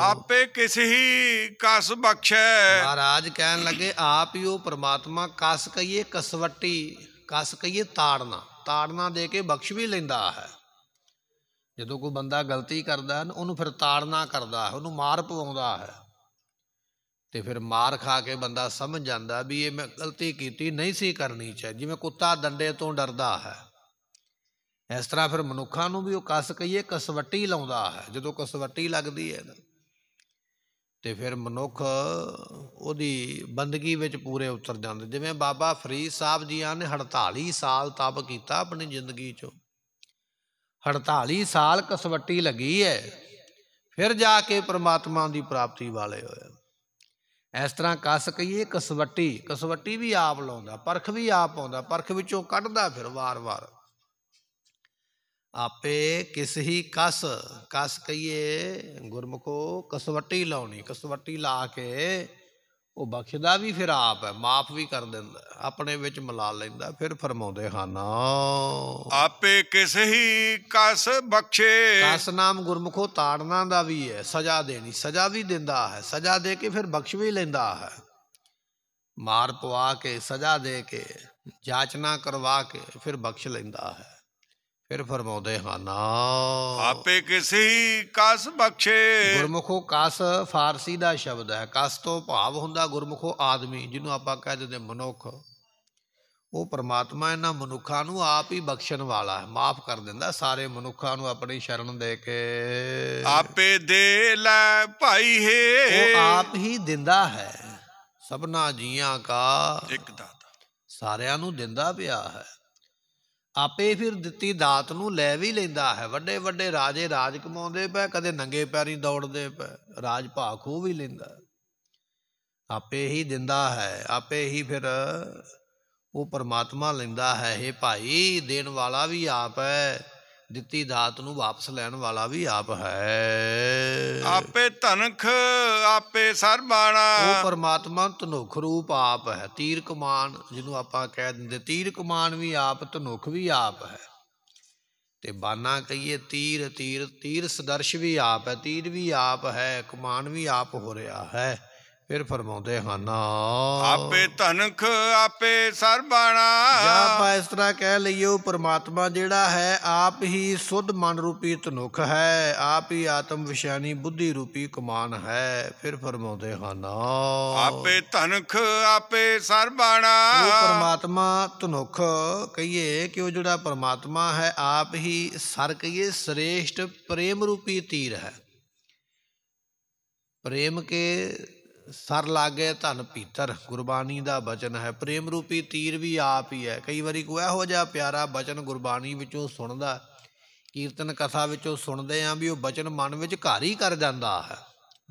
ਆਪੇ ਕਿਸ ਹੀ ਕਸ ਬਖਸ਼ੈ ਮਹਾਰਾਜ ਕਹਿਣ ਲੱਗੇ ਆਪ ਹੀ ਉਹ ਪ੍ਰਮਾਤਮਾ ਕਸ ਕਹੀਏ ਕਸਵੱਟੀ ਕਸ ਕਹੀਏ ਤਾੜਨਾ ਤਾੜਨਾ ਦੇ ਕੇ ਬਖਸ਼ ਵੀ ਲੈਂਦਾ ਹੈ ਜਦੋਂ ਕੋਈ ਬੰਦਾ ਗਲਤੀ ਕਰਦਾ ਹੈ ਉਹਨੂੰ ਫਿਰ ਤਾੜਨਾ ਕਰਦਾ ਹੈ ਉਹਨੂੰ ਮਾਰ ਪਵਾਉਂਦਾ ਹੈ ਤੇ ਫਿਰ ਮਾਰ ਖਾ ਕੇ ਬੰਦਾ ਸਮਝ ਜਾਂਦਾ ਵੀ ਇਹ ਮੈਂ ਗਲਤੀ ਕੀਤੀ ਨਹੀਂ ਸੀ ਕਰਨੀ ਚਾਹੀਦੀ ਜਿਵੇਂ ਕੁੱਤਾ ਡੰਡੇ ਤੋਂ ਡਰਦਾ ਹੈ ਇਸ ਤਰ੍ਹਾਂ ਫਿਰ ਮਨੁੱਖਾਂ ਨੂੰ ਵੀ ਉਹ ਕਸ ਕਈਏ ਕਸਵੱਟੀ ਲਾਉਂਦਾ ਹੈ ਜਦੋਂ ਕਸਵੱਟੀ ਲੱਗਦੀ ਹੈ ਤੇ ਫਿਰ ਮਨੁੱਖ ਉਹਦੀ ਬੰਦਗੀ ਵਿੱਚ ਪੂਰੇ ਉਤਰ ਜਾਂਦੇ ਜਿਵੇਂ ਬਾਬਾ ਫਰੀਦ ਸਾਹਿਬ ਜੀ ਨੇ 48 ਸਾਲ ਤਪ ਕੀਤਾ ਆਪਣੀ ਜ਼ਿੰਦਗੀ 'ਚ 48 ਸਾਲ ਕਸਵੱਟੀ ਲੱਗੀ ਹੈ ਫਿਰ ਜਾ ਕੇ ਪ੍ਰਮਾਤਮਾ ਦੀ ਪ੍ਰਾਪਤੀ ਵਾਲੇ ਹੋਏ ਇਸ ਤਰ੍ਹਾਂ ਕਸ ਕਈਏ ਕਸਵੱਟੀ ਕਸਵੱਟੀ ਵੀ ਆਪ ਲਾਉਂਦਾ ਪਰਖ ਵੀ ਆਪ ਆਉਂਦਾ ਪਰਖ ਵਿੱਚੋਂ ਕੱਢਦਾ ਫਿਰ ਵਾਰ-ਵਾਰ ਆਪੇ ਕਿਸ ਹੀ ਕਸ ਕਸ ਕਈਏ ਗੁਰਮਖੋ ਕਸਵੱਟੀ ਲਾਉਣੀ ਕਸਵੱਟੀ ਲਾ ਕੇ ਉਹ ਬਖਸ਼ਦਾ ਵੀ ਫਿਰ ਆਪ ਹੈ ਮਾਫ ਵੀ ਕਰ ਦਿੰਦਾ ਆਪਣੇ ਵਿੱਚ ਮਿਲਾ ਲੈਂਦਾ ਫਿਰ ਫਰਮਾਉਂਦੇ ਹਨ ਆਪੇ ਕਿਸੇ ਹੀ ਕਸ ਬਖਸ਼ੇ ਕਸ ਨਾਮ ਗੁਰਮੁਖੋ ਤਾੜਨਾ ਦਾ ਵੀ ਹੈ ਸਜ਼ਾ ਦੇਣੀ ਸਜ਼ਾ ਵੀ ਦਿੰਦਾ ਹੈ ਸਜ਼ਾ ਦੇ ਕੇ ਫਿਰ ਬਖਸ਼ ਵੀ ਲੈਂਦਾ ਹੈ ਮਾਰ ਪਵਾ ਕੇ ਸਜ਼ਾ ਦੇ ਕੇ ਜਾਂਚਨਾ ਕਰਵਾ ਕੇ ਫਿਰ ਬਖਸ਼ ਲੈਂਦਾ ਹੈ ਫਿਰ ਫਰਮਾਉਂਦੇ ਹਨ ਆਪੇ ਕਿਸੇ ਕਸ ਬਖਸ਼ੇ ਗੁਰਮੁਖੋ ਕਸ ਫਾਰਸੀ ਦਾ ਸ਼ਬਦ ਹੈ ਕਸ ਤੋਂ ਭਾਵ ਹੁੰਦਾ ਗੁਰਮੁਖੋ ਆਦਮੀ ਜਿਹਨੂੰ ਆਪਾਂ ਕਹਿ ਦਿੰਦੇ ਮਨੁੱਖ ਉਹ ਪਰਮਾਤਮਾ ਇਹਨਾਂ ਮਨੁੱਖਾਂ ਨੂੰ ਆਪ ਹੀ ਬਖਸ਼ਣ ਵਾਲਾ ਹੈ ਮਾਫ ਕਰ ਦਿੰਦਾ ਸਾਰੇ ਮਨੁੱਖਾਂ ਨੂੰ ਆਪਣੀ ਸ਼ਰਨ ਦੇ ਕੇ ਆਪੇ ਦੇ ਲੈ ਭਾਈ ਹੈ ਉਹ ਆਪ ਹੀ ਦਿੰਦਾ ਹੈ ਸਭਨਾ ਜੀਆਂ ਕਾ ਇੱਕ ਦਾਤਾ ਸਾਰਿਆਂ ਨੂੰ ਦਿੰਦਾ ਪਿਆ ਹੈ ਆਪੇ ਫਿਰ ਦਿੱਤੀ ਦਾਤ ਨੂੰ ਲੈ ਵੀ ਲੈਂਦਾ ਹੈ ਵੱਡੇ ਵੱਡੇ ਰਾਜੇ ਰਾਜ ਕਮਾਉਂਦੇ ਪਏ ਕਦੇ ਨੰਗੇ ਪੈਰੀ ਦੌੜਦੇ ਪਏ ਰਾਜ ਭਾਗ ਉਹ ਵੀ ਲੈਂਦਾ ਆਪੇ ਹੀ ਦਿੰਦਾ ਹੈ ਆਪੇ ਹੀ ਫਿਰ ਉਹ ਪਰਮਾਤਮਾ ਲੈਂਦਾ ਹੈ ਇਹ ਭਾਈ ਦੇਣ ਵਾਲਾ ਵੀ ਆਪ ਹੈ ਦਿੱਤੀ ਦਾਤ ਨੂੰ ਵਾਪਸ ਲੈਣ ਵਾਲਾ ਵੀ ਆਪ ਹੈ ਆਪੇ ਧਨਖ ਆਪੇ ਸਰਬਾਣਾ ਉਹ ਪਰਮਾਤਮਾ ਤਨੁਖ ਰੂਪ ਆਪ ਹੈ ਤੀਰ ਕਮਾਨ ਜਿਹਨੂੰ ਆਪਾਂ ਕਹਿ ਦਿੰਦੇ ਤੀਰ ਕਮਾਨ ਵੀ ਆਪ ਤਨੁਖ ਵੀ ਆਪ ਹੈ ਤੇ ਬਾਨਾ ਕਹੀਏ ਤੀਰ ਤੀਰ ਤੀਰ ਸਦਰਸ਼ ਵੀ ਆਪ ਹੈ ਤੀਰ ਵੀ ਆਪ ਹੈ ਕਮਾਨ ਵੀ ਆਪ ਹੋ ਰਿਹਾ ਹੈ ਫਿਰ ਫਰਮਾਉਂਦੇ ਹਨ ਆਪੇ ਧਨਖ ਆਪੇ ਸਰਬਾਣਾ ਜਾਂ ਆਪਾਂ ਇਸ ਤਰ੍ਹਾਂ ਕਹਿ ਲਈਓ ਪ੍ਰਮਾਤਮਾ ਜਿਹੜਾ ਹੈ ਆਪ ਹੀ ਸੁਧ ਮਨ ਰੂਪੀ ਤਨੁਖ ਹੈ ਆਪ ਹੀ ਆਤਮ ਵਿਸ਼ਾਨੀ ਬੁੱਧੀ ਰੂਪੀ ਕਮਾਨ ਹੈ ਫਿਰ ਫਰਮਾਉਂਦੇ ਹਨ ਆਪੇ ਧਨਖ ਆਪੇ ਸਰਬਾਣਾ ਉਹ ਪ੍ਰਮਾਤਮਾ ਤਨੁਖ ਕਹੀਏ ਕਿ ਉਹ ਜਿਹੜਾ ਪ੍ਰਮਾਤਮਾ ਹੈ ਆਪ ਹੀ ਸਰ ਕਹੀਏ ਸ੍ਰੇਸ਼ਟ ਪ੍ਰੇਮ ਰੂਪੀ ਤੀਰ ਹੈ ਪ੍ਰੇਮ ਕੇ ਸਰ ਲਾਗੇ ਧਨ ਭੀਤਰ ਗੁਰਬਾਣੀ ਦਾ ਬਚਨ ਹੈ ਪ੍ਰੇਮ ਰੂਪੀ ਤੀਰ ਵੀ ਆਪ ਹੀ ਹੈ ਕਈ ਵਾਰੀ ਕੋਈ ਇਹੋ ਜਿਹਾ ਪਿਆਰਾ ਬਚਨ ਗੁਰਬਾਣੀ ਵਿੱਚੋਂ ਸੁਣਦਾ ਕੀਰਤਨ ਕਥਾ ਵਿੱਚੋਂ ਸੁਣਦੇ ਆਂ ਵੀ ਉਹ ਬਚਨ ਮਨ ਵਿੱਚ ਘਰ ਹੀ ਕਰ ਜਾਂਦਾ ਹੈ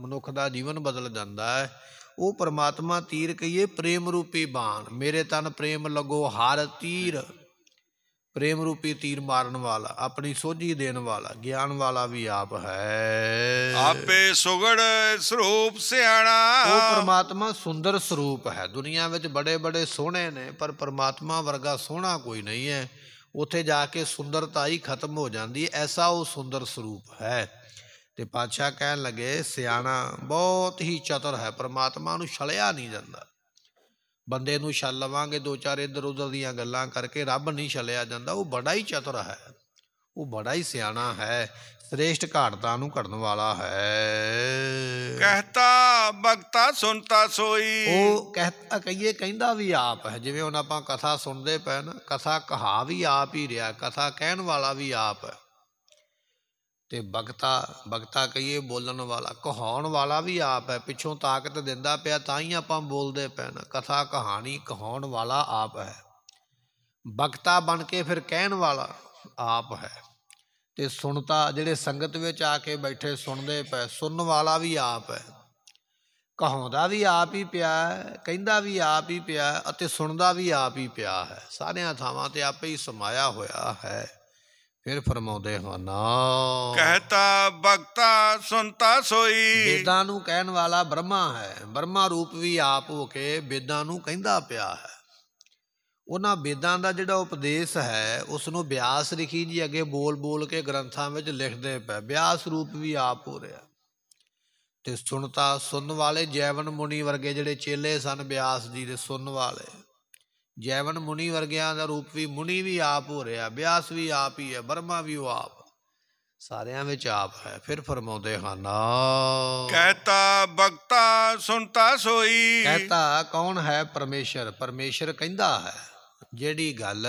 ਮਨੁੱਖ ਦਾ ਜੀਵਨ ਬਦਲ ਜਾਂਦਾ ਹੈ ਉਹ ਪਰਮਾਤਮਾ ਤੀਰ ਕਹੀਏ ਪ੍ਰੇਮ ਰੂਪੀ ਬਾਣ ਮੇਰੇ ਤਨ ਪ੍ਰੇਮ ਲਗੋ ਹਰ ਤੀਰ ਪ੍ਰੇਮ ਰੂਪੀ ਤੀਰ ਮਾਰਨ ਵਾਲਾ ਆਪਣੀ ਸੋਝੀ ਦੇਣ ਵਾਲਾ ਗਿਆਨ ਵਾਲਾ ਵੀ ਆਪ ਹੈ ਆਪੇ ਸੁਗੜ ਸਰੂਪ ਸਿਆਣਾ ਉਹ ਪਰਮਾਤਮਾ ਸੁੰਦਰ ਸਰੂਪ ਹੈ ਦੁਨੀਆ ਵਿੱਚ ਬੜੇ ਬੜੇ ਸੋਹਣੇ ਨੇ ਪਰ ਪਰਮਾਤਮਾ ਵਰਗਾ ਸੋਹਣਾ ਕੋਈ ਨਹੀਂ ਹੈ ਉੱਥੇ ਜਾ ਕੇ ਸੁੰਦਰਤਾ ਹੀ ਖਤਮ ਹੋ ਜਾਂਦੀ ਹੈ ਐਸਾ ਉਹ ਸੁੰਦਰ ਸਰੂਪ ਹੈ ਤੇ ਪਾਤਸ਼ਾਹ ਕਹਿਣ ਲੱਗੇ ਸਿਆਣਾ ਬਹੁਤ ਹੀ ਚਤਰ ਹੈ ਪਰਮਾਤਮਾ ਨੂੰ ਛਲਿਆ ਨਹੀਂ ਜਾਂਦਾ ਬੰਦੇ ਨੂੰ ਛੱਲ ਲਵਾਂਗੇ ਦੋ ਚਾਰ ਇਧਰ ਉਧਰ ਦੀਆਂ ਗੱਲਾਂ ਕਰਕੇ ਰੱਬ ਨਹੀਂ ਛਲਿਆ ਜਾਂਦਾ ਉਹ ਬੜਾ ਹੀ ਚਤੁਰ ਹੈ ਉਹ ਬੜਾ ਹੀ ਸਿਆਣਾ ਹੈ ਸ੍ਰੇਸ਼ਟ ਘਾਟਤਾ ਨੂੰ ਕਰਨ ਵਾਲਾ ਹੈ ਕਹਤਾ ਬਖਤਾ ਸੁਣਤਾ ਸੋਈ ਉਹ ਕਹਤਾ ਕਹੀਏ ਕਹਿੰਦਾ ਵੀ ਆਪ ਹੈ ਜਿਵੇਂ ਹੁਣ ਆਪਾਂ ਕਥਾ ਸੁਣਦੇ ਪੈਣ ਕਥਾ ਕਹਾ ਵੀ ਆਪ ਹੀ ਰਿਹਾ ਕਥਾ ਕਹਿਣ ਵਾਲਾ ਵੀ ਆਪ ਹੈ ਤੇ ਬਗਤਾ ਬਗਤਾ ਕਹੀਏ ਬੋਲਣ ਵਾਲਾ ਕਹਾਉਣ ਵਾਲਾ ਵੀ ਆਪ ਹੈ ਪਿੱਛੋਂ ਤਾਕਤ ਦਿੰਦਾ ਪਿਆ ਤਾਂ ਹੀ ਆਪਾਂ ਬੋਲਦੇ ਪੈਣਾ ਕਥਾ ਕਹਾਣੀ ਕਹਾਉਣ ਵਾਲਾ ਆਪ ਹੈ ਬਗਤਾ ਬਣ ਕੇ ਫਿਰ ਕਹਿਣ ਵਾਲਾ ਆਪ ਹੈ ਤੇ ਸੁਣਤਾ ਜਿਹੜੇ ਸੰਗਤ ਵਿੱਚ ਆ ਕੇ ਬੈਠੇ ਸੁਣਦੇ ਪੈ ਸੁਣਨ ਵਾਲਾ ਵੀ ਆਪ ਹੈ ਕਹਾਉਂਦਾ ਵੀ ਆਪ ਹੀ ਪਿਆ ਹੈ ਕਹਿੰਦਾ ਵੀ ਆਪ ਹੀ ਪਿਆ ਅਤੇ ਸੁਣਦਾ ਵੀ ਆਪ ਹੀ ਪਿਆ ਹੈ ਸਾਰਿਆਂ ਥਾਵਾਂ ਤੇ ਆਪੇ ਹੀ ਸਮਾਇਆ ਹੋਇਆ ਹੈ ਫਿਰ ਫਰਮਾਉਂਦੇ ਹਨ ਕਹਤਾ ਬਖਤਾ ਸੁਨਤਾ ਸੋਈ ਵੇਦਾਂ ਨੂੰ ਕਹਿਣ ਵਾਲਾ ਬ੍ਰਹਮਾ ਹੈ ਬ੍ਰਹਮਾ ਰੂਪ ਵੀ ਆਪ ਹੋ ਕੇ ਵੇਦਾਂ ਨੂੰ ਕਹਿੰਦਾ ਪਿਆ ਹੈ ਉਹਨਾਂ ਵੇਦਾਂ ਦਾ ਜਿਹੜਾ ਉਪਦੇਸ਼ ਹੈ ਉਸ ਨੂੰ ਵਿਆਸ ਰਖੀ ਜੀ ਅੱਗੇ ਬੋਲ ਬੋਲ ਕੇ ਗ੍ਰੰਥਾਂ ਵਿੱਚ ਲਿਖਦੇ ਪਏ ਵਿਆਸ ਰੂਪ ਵੀ ਆਪ ਹੋ ਰਿਹਾ ਤੇ ਸੁਨਤਾ ਸੁਣਨ ਵਾਲੇ ਜੈਵਨ ਮੁਨੀ ਵਰਗੇ ਜਿਹੜੇ ਚੇਲੇ ਸਨ ਵਿਆਸ ਜੀ ਦੇ ਸੁਣਨ ਵਾਲੇ ਜੈਵਨ ਮੁਨੀ ਵਰਗਿਆਂ ਦਾ ਰੂਪ ਵੀ ਮੁਨੀ ਵੀ ਆਪ ਹੋ ਰਿਹਾ ਬਿਆਸ ਵੀ ਆਪ ਹੀ ਹੈ ਬਰਮਾ ਵੀ ਉਹ ਆਪ ਸਾਰਿਆਂ ਵਿੱਚ ਆਪ ਹੈ ਫਿਰ ਫਰਮਾਉਂਦੇ ਹਨ ਕਹਤਾ ਬਖਤਾ ਸੁਣਤਾ ਸੋਈ ਕਹਤਾ ਕੌਣ ਹੈ ਪਰਮੇਸ਼ਰ ਪਰਮੇਸ਼ਰ ਕਹਿੰਦਾ ਹੈ ਜਿਹੜੀ ਗੱਲ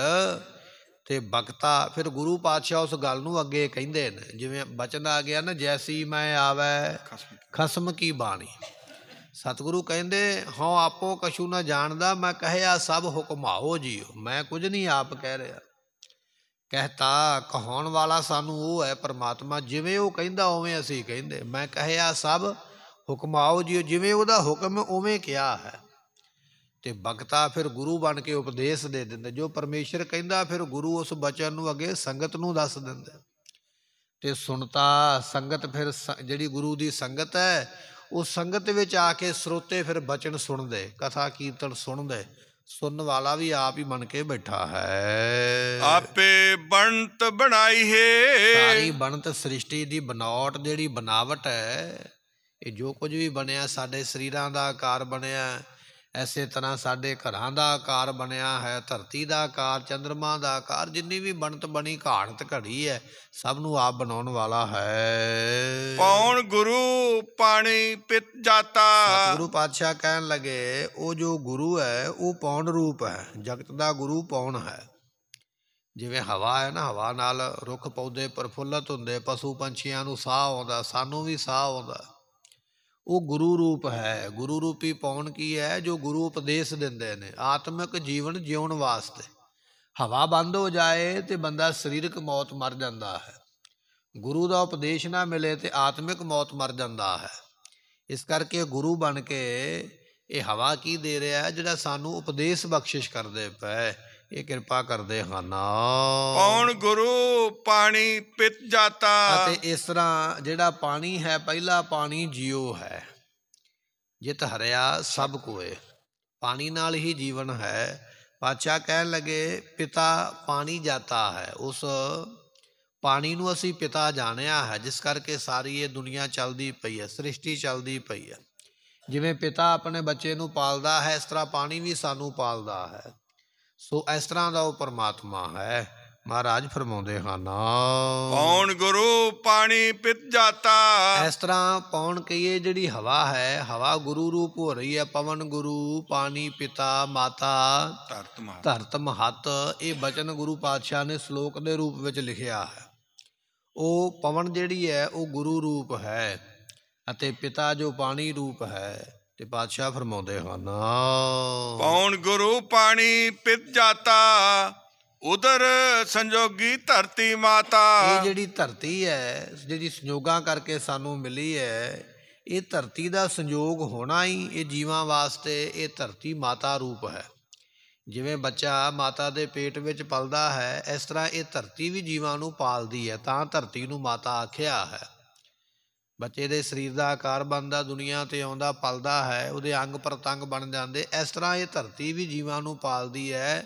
ਤੇ ਬਖਤਾ ਫਿਰ ਗੁਰੂ ਪਾਤਸ਼ਾਹ ਉਸ ਗੱਲ ਨੂੰ ਅੱਗੇ ਕਹਿੰਦੇ ਨੇ ਜਿਵੇਂ ਬਚਨ ਆ ਗਿਆ ਨਾ ਜੈਸੀ ਮੈਂ ਆਵੈ ਖਸਮ ਕੀ ਬਾਣੀ ਸਤਿਗੁਰੂ ਕਹਿੰਦੇ ਹਉ ਆਪੋ ਕਛੂ ਨਾ ਜਾਣਦਾ ਮੈਂ ਕਹਿਆ ਸਭ ਹੁਕਮਾਓ ਜੀਓ ਮੈਂ ਕੁਝ ਨਹੀਂ ਆਪ ਕਹਿ ਰਿਹਾ ਕਹਤਾ ਕਹਾਉਣ ਵਾਲਾ ਸਾਨੂੰ ਉਹ ਹੈ ਪਰਮਾਤਮਾ ਜਿਵੇਂ ਉਹ ਕਹਿੰਦਾ ਉਵੇਂ ਅਸੀਂ ਕਹਿੰਦੇ ਮੈਂ ਕਹਿਆ ਸਭ ਹੁਕਮਾਓ ਜੀਓ ਜਿਵੇਂ ਉਹਦਾ ਹੁਕਮ ਉਵੇਂ ਕਿਹਾ ਹੈ ਤੇ ਬਖਤਾ ਫਿਰ ਗੁਰੂ ਬਣ ਕੇ ਉਪਦੇਸ਼ ਦੇ ਦਿੰਦੇ ਜੋ ਪਰਮੇਸ਼ਰ ਕਹਿੰਦਾ ਫਿਰ ਗੁਰੂ ਉਸ ਬਚਨ ਨੂੰ ਅੱਗੇ ਸੰਗਤ ਨੂੰ ਦੱਸ ਦਿੰਦਾ ਤੇ ਸੁਣਤਾ ਸੰਗਤ ਫਿਰ ਜਿਹੜੀ ਗੁਰੂ ਦੀ ਸੰਗਤ ਹੈ ਉਹ ਸੰਗਤ ਵਿੱਚ ਆ ਕੇ ਸਰੋਤੇ ਫਿਰ ਬਚਨ ਸੁਣਦੇ ਕਥਾ ਕੀਰਤਨ ਸੁਣਦੇ ਸੁਣਨ ਵਾਲਾ ਵੀ ਆਪ ਹੀ ਬਣ ਕੇ ਬੈਠਾ ਹੈ ਆਪੇ ਬਣਤ ਬਣਾਈ ਹੈ ਸਾਰੀ ਬਣਤ ਸ੍ਰਿਸ਼ਟੀ ਦੀ ਬਨਾਵਟ ਜਿਹੜੀ ਬਨਾਵਟ ਹੈ ਇਹ ਜੋ ਕੁਝ ਵੀ ਬਣਿਆ ਸਾਡੇ ਸਰੀਰਾਂ ਦਾ ਆਕਾਰ ਬਣਿਆ ਐਸੇ ਤਰ੍ਹਾਂ ਸਾਡੇ ਘਰਾਂ ਦਾ ਆਕਾਰ ਬਣਿਆ ਹੈ ਧਰਤੀ ਦਾ ਆਕਾਰ ਚੰ드ਰਮਾ ਦਾ ਆਕਾਰ ਜਿੰਨੀ ਵੀ ਬਣਤ ਬਣੀ ਘਾਣਤ ਘੜੀ ਹੈ ਸਭ ਨੂੰ ਆਪ ਬਣਾਉਣ ਵਾਲਾ ਹੈ ਕੌਣ ਗੁਰੂ ਪਾਣੀ ਪਿਤ ਜਾਤਾ ਗੁਰੂ ਪਾਤਸ਼ਾਹ ਕਹਿਣ ਲੱਗੇ ਉਹ ਜੋ ਗੁਰੂ ਹੈ ਉਹ ਪੌਣ ਰੂਪ ਹੈ ਜਗਤ ਦਾ ਗੁਰੂ ਪੌਣ ਹੈ ਜਿਵੇਂ ਹਵਾ ਹੈ ਨਾ ਹਵਾ ਨਾਲ ਰੁੱਖ ਪੌਦੇ ਪਰਫੁੱਲਤ ਹੁੰਦੇ ਪਸ਼ੂ ਪੰਛੀਆਂ ਨੂੰ ਸਾਹ ਆਉਂਦਾ ਸਾਨੂੰ ਵੀ ਸਾਹ ਆਉਂਦਾ ਉਹ ਗੁਰੂ ਰੂਪ ਹੈ ਗੁਰੂ ਰੂਪੀ ਪੌਣ ਕੀ ਹੈ ਜੋ ਗੁਰੂ ਉਪਦੇਸ਼ ਦਿੰਦੇ ਨੇ ਆਤਮਿਕ ਜੀਵਨ ਜਿਉਣ ਵਾਸਤੇ ਹਵਾ ਬੰਦ ਹੋ ਜਾਏ ਤੇ ਬੰਦਾ ਸਰੀਰਕ ਮੌਤ ਮਰ ਜਾਂਦਾ ਹੈ ਗੁਰੂ ਦਾ ਉਪਦੇਸ਼ ਨਾ ਮਿਲੇ ਤੇ ਆਤਮਿਕ ਮੌਤ ਮਰ ਜਾਂਦਾ ਹੈ ਇਸ ਕਰਕੇ ਗੁਰੂ ਬਣ ਕੇ ਇਹ ਹਵਾ ਕੀ ਦੇ ਰਿਹਾ ਜਿਹੜਾ ਸਾਨੂੰ ਉਪਦੇਸ਼ ਬਖਸ਼ਿਸ਼ ਕਰਦੇ ਪਏ ਇਹ ਕਿਰਪਾ ਕਰਦੇ ਹਨ ਕੌਣ ਗੁਰੂ ਪਾਣੀ ਪਿਤ ਜਾਤਾ ਅਤੇ ਇਸ ਤਰ੍ਹਾਂ ਜਿਹੜਾ ਪਾਣੀ ਹੈ ਪਹਿਲਾ ਪਾਣੀ ਜਿਉ ਹੈ ਜਿਤ ਹਰਿਆ ਸਭ ਕੋਏ ਪਾਣੀ ਨਾਲ ਹੀ ਜੀਵਨ ਹੈ ਪਾਚਾ ਕਹਿਣ ਲਗੇ ਪਿਤਾ ਪਾਣੀ ਜਾਤਾ ਹੈ ਉਸ ਪਾਣੀ ਨੂੰ ਅਸੀਂ ਪਿਤਾ ਜਾਣਿਆ ਹੈ ਜਿਸ ਕਰਕੇ ਸਾਰੀ ਇਹ ਦੁਨੀਆ ਚੱਲਦੀ ਪਈ ਹੈ ਸ੍ਰਿਸ਼ਟੀ ਚੱਲਦੀ ਪਈ ਹੈ ਜਿਵੇਂ ਪਿਤਾ ਆਪਣੇ ਬੱਚੇ ਨੂੰ ਪਾਲਦਾ ਹੈ ਇਸ ਤਰ੍ਹਾਂ ਪਾਣੀ ਵੀ ਸਾਨੂੰ ਪਾਲਦਾ ਹੈ ਸੋ ਇਸ ਤਰ੍ਹਾਂ ਦਾ ਉਹ ਪਰਮਾਤਮਾ ਹੈ ਮਹਾਰਾਜ ਫਰਮਾਉਂਦੇ ਹਨ ਪੌਣ ਗੁਰੂ ਪਾਣੀ ਪਿਤ ਜਾਤਾ ਇਸ ਤਰ੍ਹਾਂ ਪੌਣ ਕਹੀਏ ਜਿਹੜੀ ਹਵਾ ਹੈ ਹਵਾ ਗੁਰੂ ਰੂਪ ਹੋ ਰਹੀ ਹੈ ਪਵਨ ਗੁਰੂ ਪਾਣੀ ਪਿਤਾ ਮਾਤਾ ਧਰਤ ਮਹਤ ਇਹ ਬਚਨ ਗੁਰੂ ਪਾਤਸ਼ਾਹ ਨੇ ਸ਼ਲੋਕ ਦੇ ਰੂਪ ਵਿੱਚ ਲਿਖਿਆ ਹੈ ਉਹ ਪਵਨ ਜਿਹੜੀ ਹੈ ਉਹ ਗੁਰੂ ਰੂਪ ਹੈ ਅਤੇ ਪਿਤਾ ਜੋ ਪਾਣੀ ਰੂਪ ਹੈ ਤੇ ਬਾਦਸ਼ਾਹ ਫਰਮਾਉਂਦੇ ਹਨ ਪੌਣ ਗੁਰੂ ਪਾਣੀ ਪਿਤ ਜਾਤਾ ਉਧਰ ਸੰਜੋਗੀ ਧਰਤੀ ਮਾਤਾ ਇਹ ਜਿਹੜੀ ਧਰਤੀ ਹੈ ਜਿਹੜੀ ਸੰਯੋਗਾਂ ਕਰਕੇ ਸਾਨੂੰ ਮਿਲੀ ਹੈ ਇਹ ਧਰਤੀ ਦਾ ਸੰਯੋਗ ਹੋਣਾ ਹੀ ਇਹ ਜੀਵਾਂ ਵਾਸਤੇ ਇਹ ਧਰਤੀ ਮਾਤਾ ਰੂਪ ਹੈ ਜਿਵੇਂ ਬੱਚਾ ਮਾਤਾ ਦੇ ਪੇਟ ਵਿੱਚ ਪਲਦਾ ਹੈ ਇਸ ਤਰ੍ਹਾਂ ਇਹ ਧਰਤੀ ਵੀ ਜੀਵਾਂ ਨੂੰ ਪਾਲਦੀ ਹੈ ਤਾਂ ਧਰਤੀ ਨੂੰ ਮਾਤਾ ਆਖਿਆ ਹੈ ਬੱਚੇ ਦੇ ਸਰੀਰ ਦਾ ਆਕਾਰ ਬਣਦਾ ਦੁਨੀਆ ਤੇ ਆਉਂਦਾ ਪਲਦਾ ਹੈ ਉਹਦੇ ਅੰਗ ਪ੍ਰਤੰਗ ਬਣ ਜਾਂਦੇ ਇਸ ਤਰ੍ਹਾਂ ਇਹ ਧਰਤੀ ਵੀ ਜੀਵਾਂ ਨੂੰ ਪਾਲਦੀ ਹੈ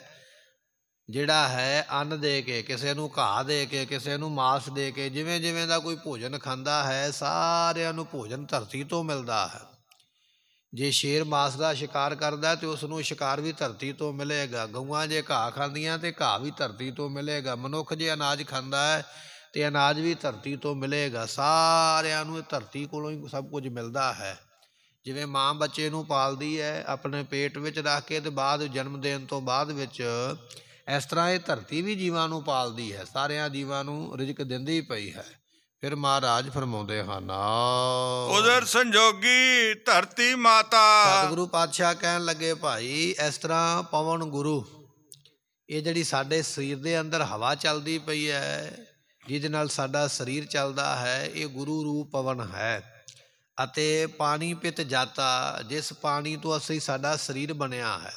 ਜਿਹੜਾ ਹੈ ਅੰਨ ਦੇ ਕੇ ਕਿਸੇ ਨੂੰ ਘਾਹ ਦੇ ਕੇ ਕਿਸੇ ਨੂੰ ਮਾਸ ਦੇ ਕੇ ਜਿਵੇਂ ਜਿਵੇਂ ਦਾ ਕੋਈ ਭੋਜਨ ਖਾਂਦਾ ਹੈ ਸਾਰਿਆਂ ਨੂੰ ਭੋਜਨ ਧਰਤੀ ਤੋਂ ਮਿਲਦਾ ਹੈ ਜੇ ਸ਼ੇਰ ਮਾਸ ਦਾ ਸ਼ਿਕਾਰ ਕਰਦਾ ਤੇ ਉਸ ਨੂੰ ਸ਼ਿਕਾਰ ਵੀ ਧਰਤੀ ਤੋਂ ਮਿਲੇਗਾ ਗਊਆਂ ਜੇ ਘਾਹ ਖਾਂਦੀਆਂ ਤੇ ਘਾਹ ਵੀ ਧਰਤੀ ਤੋਂ ਮਿਲੇਗਾ ਮਨੁੱਖ ਜੇ ਅਨਾਜ ਖਾਂਦਾ ਹੈ ਤੇ ਅਨਾਜ ਵੀ ਧਰਤੀ ਤੋਂ ਮਿਲੇਗਾ ਸਾਰਿਆਂ ਨੂੰ ਇਹ ਧਰਤੀ ਕੋਲੋਂ ਹੀ ਸਭ ਕੁਝ ਮਿਲਦਾ ਹੈ ਜਿਵੇਂ ਮਾਂ ਬੱਚੇ ਨੂੰ ਪਾਲਦੀ ਹੈ ਆਪਣੇ ਪੇਟ ਵਿੱਚ ਰੱਖ ਕੇ ਤੇ ਬਾਅਦ ਜਨਮ ਦੇਣ ਤੋਂ ਬਾਅਦ ਵਿੱਚ ਇਸ ਤਰ੍ਹਾਂ ਇਹ ਧਰਤੀ ਵੀ ਜੀਵਾਂ ਨੂੰ ਪਾਲਦੀ ਹੈ ਸਾਰਿਆਂ ਜੀਵਾਂ ਨੂੰ ਰਿਜਕ ਦਿੰਦੀ ਪਈ ਹੈ ਫਿਰ ਮਹਾਰਾਜ ਫਰਮਾਉਂਦੇ ਹਨ ਉਦਰ ਸੰਜੋਗੀ ਧਰਤੀ ਮਾਤਾ ਸਤਿਗੁਰੂ ਪਾਤਸ਼ਾਹ ਕਹਿਣ ਲੱਗੇ ਭਾਈ ਇਸ ਤਰ੍ਹਾਂ ਪਵਨ ਗੁਰੂ ਇਹ ਜਿਹੜੀ ਸਾਡੇ ਸਰੀਰ ਦੇ ਅੰਦਰ ਹਵਾ ਚੱਲਦੀ ਪਈ ਹੈ ਜਿਹਦੇ ਨਾਲ ਸਾਡਾ ਸਰੀਰ ਚੱਲਦਾ ਹੈ ਇਹ ਗੁਰੂ ਰੂਪ ਪਵਨ ਹੈ ਅਤੇ ਪਾਣੀ ਪਿਤ ਜਾਤਾ ਜਿਸ ਪਾਣੀ ਤੋਂ ਅਸੀਂ ਸਾਡਾ ਸਰੀਰ ਬਣਿਆ ਹੈ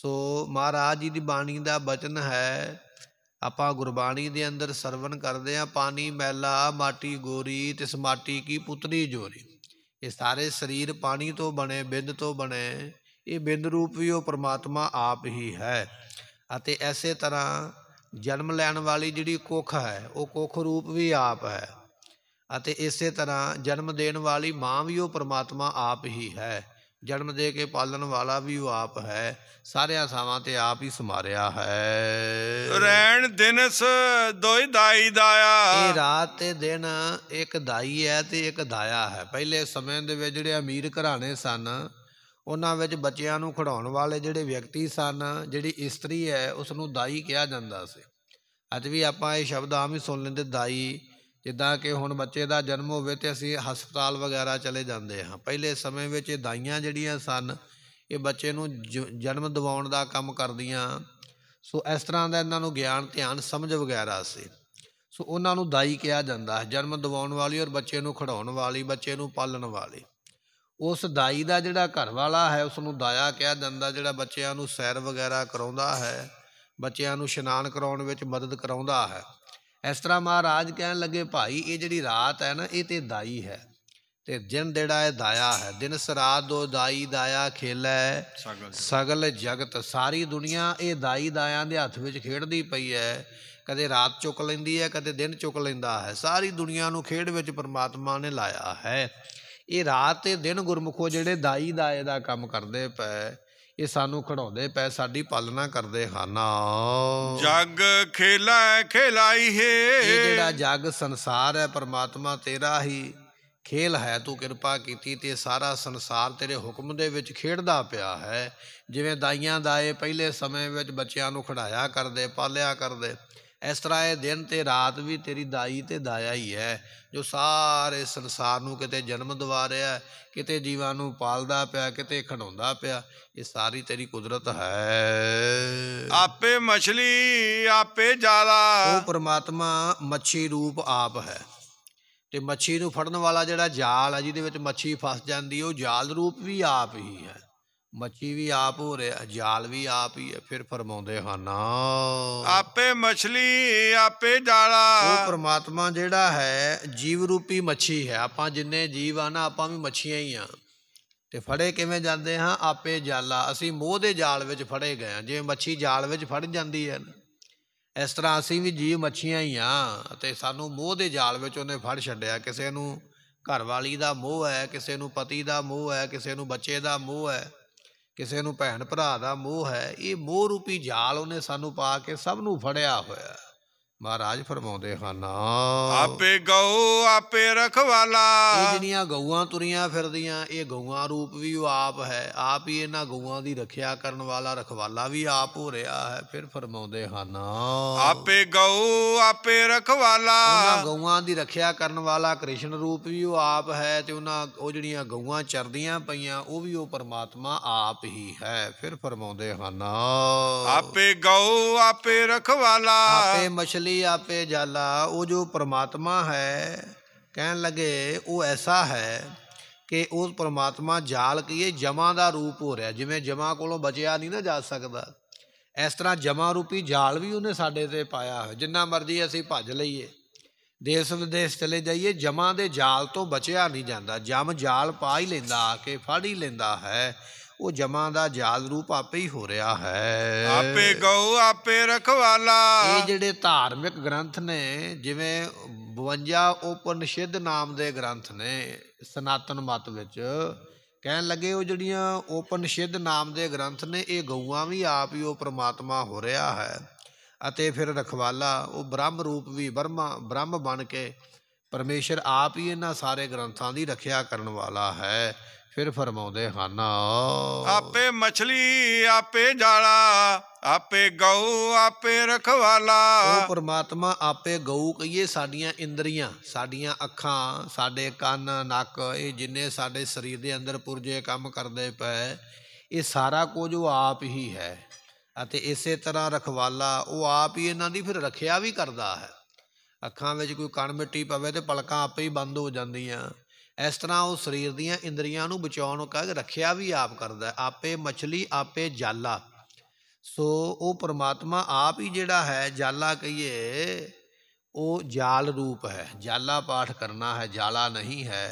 ਸੋ ਮਹਾਰਾਜ ਜੀ ਦੀ ਬਾਣੀ ਦਾ ਬਚਨ ਹੈ ਆਪਾਂ ਗੁਰਬਾਣੀ ਦੇ ਅੰਦਰ ਸਰਵਣ ਕਰਦੇ ਆ ਪਾਣੀ ਮੈਲਾ ਮਾਟੀ ਗੋਰੀ ਤਿਸ ਮਾਟੀ ਕੀ ਪੁੱਤਰੀ ਜੋਰੀ ਇਹ ਸਾਰੇ ਸਰੀਰ ਪਾਣੀ ਤੋਂ ਬਣੇ ਬਿੰਦ ਤੋਂ ਬਣੇ ਇਹ ਬਿੰਦ ਰੂਪ ਵੀ ਉਹ ਪ੍ਰਮਾਤਮਾ ਆਪ ਹੀ ਹੈ ਅਤੇ ਐਸੇ ਤਰ੍ਹਾਂ ਜਨਮ ਲੈਣ ਵਾਲੀ ਜਿਹੜੀ ਕੁੱਖ ਹੈ ਉਹ ਕੁੱਖ ਰੂਪ ਵੀ ਆਪ ਹੈ ਅਤੇ ਇਸੇ ਤਰ੍ਹਾਂ ਜਨਮ ਦੇਣ ਵਾਲੀ ਮਾਂ ਵੀ ਉਹ ਪ੍ਰਮਾਤਮਾ ਆਪ ਹੀ ਹੈ ਜਨਮ ਦੇ ਕੇ ਪਾਲਣ ਵਾਲਾ ਵੀ ਉਹ ਆਪ ਹੈ ਸਾਰਿਆਂ ਸਾਵਾਂ ਤੇ ਆਪ ਹੀ ਸਮਾਰਿਆ ਹੈ ਰਹਿਣ ਦਿਨਸ ਦੋਈ ਦਾਈ ਦਾਇਆ ਇਹ ਰਾਤ ਤੇ ਦਿਨ ਇੱਕ ਦਾਈ ਹੈ ਤੇ ਇੱਕ ਦਾਇਆ ਹੈ ਪਹਿਲੇ ਸਮੇਂ ਦੇ ਵਿੱਚ ਜਿਹੜੇ ਅਮੀਰ ਘਰਾਣੇ ਸਨ ਉਹਨਾਂ ਵਿੱਚ ਬੱਚਿਆਂ ਨੂੰ ਖੜਾਉਣ ਵਾਲੇ ਜਿਹੜੇ ਵਿਅਕਤੀ ਸਨ ਜਿਹੜੀ ਇਸਤਰੀ ਹੈ ਉਸ ਨੂੰ ਦਾਈ ਕਿਹਾ ਜਾਂਦਾ ਸੀ ਅੱਜ ਵੀ ਆਪਾਂ ਇਹ ਸ਼ਬਦ ਆਮ ਹੀ ਸੁਣ ਲੈਂਦੇ ਦਾਈ ਜਿੱਦਾਂ ਕਿ ਹੁਣ ਬੱਚੇ ਦਾ ਜਨਮ ਹੋਵੇ ਤੇ ਅਸੀਂ ਹਸਪਤਾਲ ਵਗੈਰਾ ਚਲੇ ਜਾਂਦੇ ਹਾਂ ਪਹਿਲੇ ਸਮੇਂ ਵਿੱਚ ਇਹ ਦਾਈਆਂ ਜਿਹੜੀਆਂ ਸਨ ਇਹ ਬੱਚੇ ਨੂੰ ਜਨਮ ਦਿਵਾਉਣ ਦਾ ਕੰਮ ਕਰਦੀਆਂ ਸੋ ਇਸ ਤਰ੍ਹਾਂ ਦਾ ਇਹਨਾਂ ਨੂੰ ਗਿਆਨ ਧਿਆਨ ਸਮਝ ਵਗੈਰਾ ਸੀ ਸੋ ਉਹਨਾਂ ਨੂੰ ਦਾਈ ਕਿਹਾ ਜਾਂਦਾ ਹੈ ਜਨਮ ਦਿਵਾਉਣ ਵਾਲੀ ਔਰ ਬੱਚੇ ਨੂੰ ਖੜਾਉਣ ਵਾਲੀ ਬੱਚੇ ਨੂੰ ਪਾਲਣ ਵਾਲੀ ਉਸ ਦਾਈ ਦਾ ਜਿਹੜਾ ਘਰ ਵਾਲਾ ਹੈ ਉਸ ਨੂੰ ਦਾਇਆ ਕਿਹਾ ਜਾਂਦਾ ਜਿਹੜਾ ਬੱਚਿਆਂ ਨੂੰ ਸੈਰ ਵਗੈਰਾ ਕਰਾਉਂਦਾ ਹੈ ਬੱਚਿਆਂ ਨੂੰ ਇਸ਼ਨਾਨ ਕਰਾਉਣ ਵਿੱਚ ਮਦਦ ਕਰਾਉਂਦਾ ਹੈ ਇਸ ਤਰ੍ਹਾਂ ਮਹਾਰਾਜ ਕਹਿਣ ਲੱਗੇ ਭਾਈ ਇਹ ਜਿਹੜੀ ਰਾਤ ਹੈ ਨਾ ਇਹ ਤੇ ਦਾਈ ਹੈ ਤੇ ਦਿਨ ਜਿਹੜਾ ਇਹ ਦਾਇਆ ਹੈ ਦਿਨ ਸਰਾਤ ਦੋ ਦਾਈ ਦਾਇਆ ਖੇਲੈ ਸਗਲ ਜਗਤ ਸਾਰੀ ਦੁਨੀਆ ਇਹ ਦਾਈ ਦਾਇਆਂ ਦੇ ਹੱਥ ਵਿੱਚ ਖੇਡਦੀ ਪਈ ਹੈ ਕਦੇ ਰਾਤ ਚੁੱਕ ਲੈਂਦੀ ਹੈ ਕਦੇ ਦਿਨ ਚੁੱਕ ਲੈਂਦਾ ਹੈ ਸਾਰੀ ਦੁਨੀਆ ਨੂੰ ਖੇਡ ਵਿੱਚ ਪਰਮਾਤਮਾ ਨੇ ਲਾਇਆ ਹੈ ਇਹ ਰਾਤ ਤੇ ਦਿਨ ਗੁਰਮੁਖੋ ਜਿਹੜੇ ਦਾਈ ਦਾਏ ਦਾ ਕੰਮ ਕਰਦੇ ਪਏ ਇਹ ਸਾਨੂੰ ਖੜਾਉਂਦੇ ਪੈ ਸਾਡੀ ਪਾਲਣਾ ਕਰਦੇ ਹਨ ਜਗ ਖੇਲਾ ਖਿਲਾਈ ਹੈ ਇਹ ਜਿਹੜਾ ਜਗ ਸੰਸਾਰ ਹੈ ਪਰਮਾਤਮਾ ਤੇਰਾ ਹੀ ਖੇਲ ਹੈ ਤੂੰ ਕਿਰਪਾ ਕੀਤੀ ਤੇ ਸਾਰਾ ਸੰਸਾਰ ਤੇਰੇ ਹੁਕਮ ਦੇ ਵਿੱਚ ਖੇਡਦਾ ਪਿਆ ਹੈ ਜਿਵੇਂ ਦਾਈਆਂ ਦਾਏ ਪਹਿਲੇ ਸਮੇਂ ਵਿੱਚ ਬੱਚਿਆਂ ਨੂੰ ਖੜਾਇਆ ਕਰਦੇ ਪਾਲਿਆ ਕਰਦੇ ਇਸ ਤਰ੍ਹਾਂ ਇਹ ਦਿਨ ਤੇ ਰਾਤ ਵੀ ਤੇਰੀ ਦਾਈ ਤੇ ਦਾਇਆ ਹੀ ਹੈ ਜੋ ਸਾਰੇ ਸੰਸਾਰ ਨੂੰ ਕਿਤੇ ਜਨਮ ਦਵਾ ਰਿਹਾ ਕਿਤੇ ਜੀਵਾਂ ਨੂੰ ਪਾਲਦਾ ਪਿਆ ਕਿਤੇ ਖਣਾਉਂਦਾ ਪਿਆ ਇਹ ਸਾਰੀ ਤੇਰੀ ਕੁਦਰਤ ਹੈ ਆਪੇ ਮਛਲੀ ਆਪੇ ਜਾਲਾ ਉਹ ਪ੍ਰਮਾਤਮਾ ਮੱਛੀ ਰੂਪ ਆਪ ਹੈ ਤੇ ਮੱਛੀ ਨੂੰ ਫੜਨ ਵਾਲਾ ਜਿਹੜਾ ਜਾਲ ਹੈ ਜਿਹਦੇ ਵਿੱਚ ਮੱਛੀ ਫਸ ਜਾਂਦੀ ਉਹ ਜਾਲ ਰੂਪ ਵੀ ਆਪ ਹੀ ਹੈ ਮੱਛੀ ਵੀ ਆਪ ਹੋ ਰਿਹਾ ਜਾਲ ਵੀ ਆਪ ਹੀ ਹੈ ਫਿਰ ਫਰਮਾਉਂਦੇ ਹਨ ਆਪੇ ਮਛਲੀ ਆਪੇ ਜਾਲਾ ਉਹ ਪ੍ਰਮਾਤਮਾ ਜਿਹੜਾ ਹੈ ਜੀਵ ਰੂਪੀ ਮੱਛੀ ਹੈ ਆਪਾਂ ਜਿੰਨੇ ਜੀਵ ਆ ਨਾ ਆਪਾਂ ਵੀ ਮੱਛੀਆਂ ਹੀ ਆ ਤੇ ਫੜੇ ਕਿਵੇਂ ਜਾਂਦੇ ਹਾਂ ਆਪੇ ਜਾਲਾ ਅਸੀਂ ਮੋਹ ਦੇ ਜਾਲ ਵਿੱਚ ਫੜੇ ਗਏ ਆ ਜਿਵੇਂ ਮੱਛੀ ਜਾਲ ਵਿੱਚ ਫੜ ਜਾਂਦੀ ਹੈ ਇਸ ਤਰ੍ਹਾਂ ਅਸੀਂ ਵੀ ਜੀਵ ਮੱਛੀਆਂ ਹੀ ਆ ਤੇ ਸਾਨੂੰ ਮੋਹ ਦੇ ਜਾਲ ਵਿੱਚ ਉਹਨੇ ਫੜ ਛੱਡਿਆ ਕਿਸੇ ਨੂੰ ਘਰ ਵਾਲੀ ਦਾ ਮੋਹ ਹੈ ਕਿਸੇ ਨੂੰ ਪਤੀ ਦਾ ਮੋਹ ਹੈ ਕਿਸੇ ਨੂੰ ਬੱਚੇ ਦਾ ਮੋਹ ਹੈ ਕਿਸੇ ਨੂੰ ਭੈਣ ਭਰਾ ਦਾ ਮੋਹ ਹੈ ਇਹ ਮੋਹ ਰੂਪੀ ਜਾਲ ਉਹਨੇ ਸਾਨੂੰ ਪਾ ਕੇ ਸਭ ਨੂੰ ਫੜਿਆ ਹੋਇਆ ਮਹਾਰਾਜ ਫਰਮਾਉਂਦੇ ਹਨ ਆਪੇ ਗਊ ਆਪੇ ਰਖਵਾਲਾ ਇਹ ਜਿਹੜੀਆਂ ਗਊਆਂ ਤੁਰੀਆਂ ਫਿਰਦੀਆਂ ਇਹ ਗਊਆਂ ਰੂਪ ਵੀ ਉਹ ਆਪ ਹੈ ਆਪ ਹੀ ਇਹਨਾਂ ਗਊਆਂ ਦੀ ਰੱਖਿਆ ਕਰਨ ਵਾਲਾ ਰਖਵਾਲਾ ਵੀ ਆਪ ਹੋ ਰਿਹਾ ਹੈ ਫਿਰ ਫਰਮਾਉਂਦੇ ਹਨ ਆਪੇ ਗਊ ਆਪੇ ਰਖਵਾਲਾ ਉਹਨਾਂ ਗਊਆਂ ਦੀ ਰੱਖਿਆ ਕਰਨ ਵਾਲਾ ਕ੍ਰਿਸ਼ਨ ਰੂਪ ਵੀ ਉਹ ਆਪ ਹੈ ਤੇ ਉਹਨਾਂ ਉਹ ਜਿਹੜੀਆਂ ਗਊਆਂ ਚਰਦੀਆਂ ਪਈਆਂ ਉਹ ਵੀ ਉਹ ਪਰਮਾਤਮਾ ਆਪ ਹੀ ਹੈ ਫਿਰ ਫਰਮਾਉਂਦੇ ਹਨ ਆਪੇ ਗਊ ਆਪੇ ਰਖਵਾਲਾ ਆਪੇ ਮਛਲੀ ਕਲੀ ਆਪੇ ਜਾਲਾ ਉਹ ਜੋ ਪਰਮਾਤਮਾ ਹੈ ਕਹਿਣ ਲੱਗੇ ਉਹ ਐਸਾ ਹੈ ਕਿ ਉਸ ਪਰਮਾਤਮਾ ਜਾਲ ਕੀਏ ਜਮਾ ਦਾ ਰੂਪ ਹੋ ਰਿਹਾ ਜਿਵੇਂ ਜਮਾ ਕੋਲੋਂ ਬਚਿਆ ਨਹੀਂ ਨਾ ਜਾ ਸਕਦਾ ਇਸ ਤਰ੍ਹਾਂ ਜਮਾ ਰੂਪੀ ਜਾਲ ਵੀ ਉਹਨੇ ਸਾਡੇ ਤੇ ਪਾਇਆ ਹੋਇਆ ਜਿੰਨਾ ਮਰਜ਼ੀ ਅਸੀਂ ਭੱਜ ਲਈਏ ਦੇਸ ਵਿਦੇਸ਼ ਚਲੇ ਜਾਈਏ ਜਮਾ ਦੇ ਜਾਲ ਤੋਂ ਬਚਿਆ ਨਹੀਂ ਜਾਂਦਾ ਜਮ ਜਾਲ ਪਾ ਹੀ ਲੈਂਦਾ ਆ ਕੇ ਫੜ ਹੀ ਲੈਂਦਾ ਹੈ ਉਹ ਜਮਾ ਦਾ ਜਾਲ ਰੂਪ ਆਪੇ ਹੀ ਹੋ ਰਿਹਾ ਹੈ ਆਪੇ ਗਉ ਆਪੇ ਰਖਵਾਲਾ ਇਹ ਜਿਹੜੇ ਧਾਰਮਿਕ ਗ੍ਰੰਥ ਨੇ ਜਿਵੇਂ 52 ਉਪਨਿਸ਼ਦ ਨਾਮ ਦੇ ਗ੍ਰੰਥ ਨੇ ਸਨਾਤਨ ਮਤ ਵਿੱਚ ਕਹਿਣ ਲੱਗੇ ਉਹ ਜਿਹੜੀਆਂ ਉਪਨਿਸ਼ਦ ਨਾਮ ਦੇ ਗ੍ਰੰਥ ਨੇ ਇਹ ਗਊਆਂ ਵੀ ਆਪ ਹੀ ਉਹ ਪ੍ਰਮਾਤਮਾ ਹੋ ਰਿਹਾ ਹੈ ਅਤੇ ਫਿਰ ਰਖਵਾਲਾ ਉਹ ਬ੍ਰਹਮ ਰੂਪ ਵੀ ਬਰਮਾ ਬ੍ਰਹਮ ਬਣ ਕੇ ਪਰਮੇਸ਼ਰ ਆਪ ਹੀ ਇਹਨਾਂ ਸਾਰੇ ਗ੍ਰੰਥਾਂ ਦੀ ਰੱਖਿਆ ਕਰਨ ਵਾਲਾ ਹੈ ਫਿਰ ਫਰਮਾਉਂਦੇ ਹਨ ਆਪੇ ਮਛਲੀ ਆਪੇ ਜਾਲਾ ਆਪੇ ਗਊ ਆਪੇ ਰਖਵਾਲਾ ਉਹ ਪ੍ਰਮਾਤਮਾ ਆਪੇ ਗਊ ਕਹੀਏ ਸਾਡੀਆਂ ਇੰਦਰੀਆਂ ਸਾਡੀਆਂ ਅੱਖਾਂ ਸਾਡੇ ਕੰਨ ਨੱਕ ਇਹ ਜਿੰਨੇ ਸਾਡੇ ਸਰੀਰ ਦੇ ਅੰਦਰ ਪੁਰਜੇ ਕੰਮ ਕਰਦੇ ਪਏ ਇਹ ਸਾਰਾ ਕੁਝ ਉਹ ਆਪ ਹੀ ਹੈ ਅਤੇ ਇਸੇ ਤਰ੍ਹਾਂ ਰਖਵਾਲਾ ਉਹ ਆਪ ਹੀ ਇਹਨਾਂ ਦੀ ਫਿਰ ਰੱਖਿਆ ਵੀ ਕਰਦਾ ਹੈ ਅੱਖਾਂ ਵਿੱਚ ਕੋਈ ਕਣ ਮਿੱਟੀ ਪਵੇ ਤੇ ਪਲਕਾਂ ਆਪੇ ਹੀ ਬੰਦ ਹੋ ਜਾਂਦੀਆਂ ਇਸ ਤਰ੍ਹਾਂ ਉਹ ਸਰੀਰ ਦੀਆਂ ਇੰਦਰੀਆਂ ਨੂੰ ਬਚਾਉਣ ਨੂੰ ਕਰ ਰੱਖਿਆ ਵੀ ਆਪ ਕਰਦਾ ਆਪੇ ਮਛਲੀ ਆਪੇ ਜਾਲਾ ਸੋ ਉਹ ਪਰਮਾਤਮਾ ਆਪ ਹੀ ਜਿਹੜਾ ਹੈ ਜਾਲਾ ਕਹੀਏ ਉਹ ਜਾਲ ਰੂਪ ਹੈ ਜਾਲਾ ਪਾਠ ਕਰਨਾ ਹੈ ਜਾਲਾ ਨਹੀਂ ਹੈ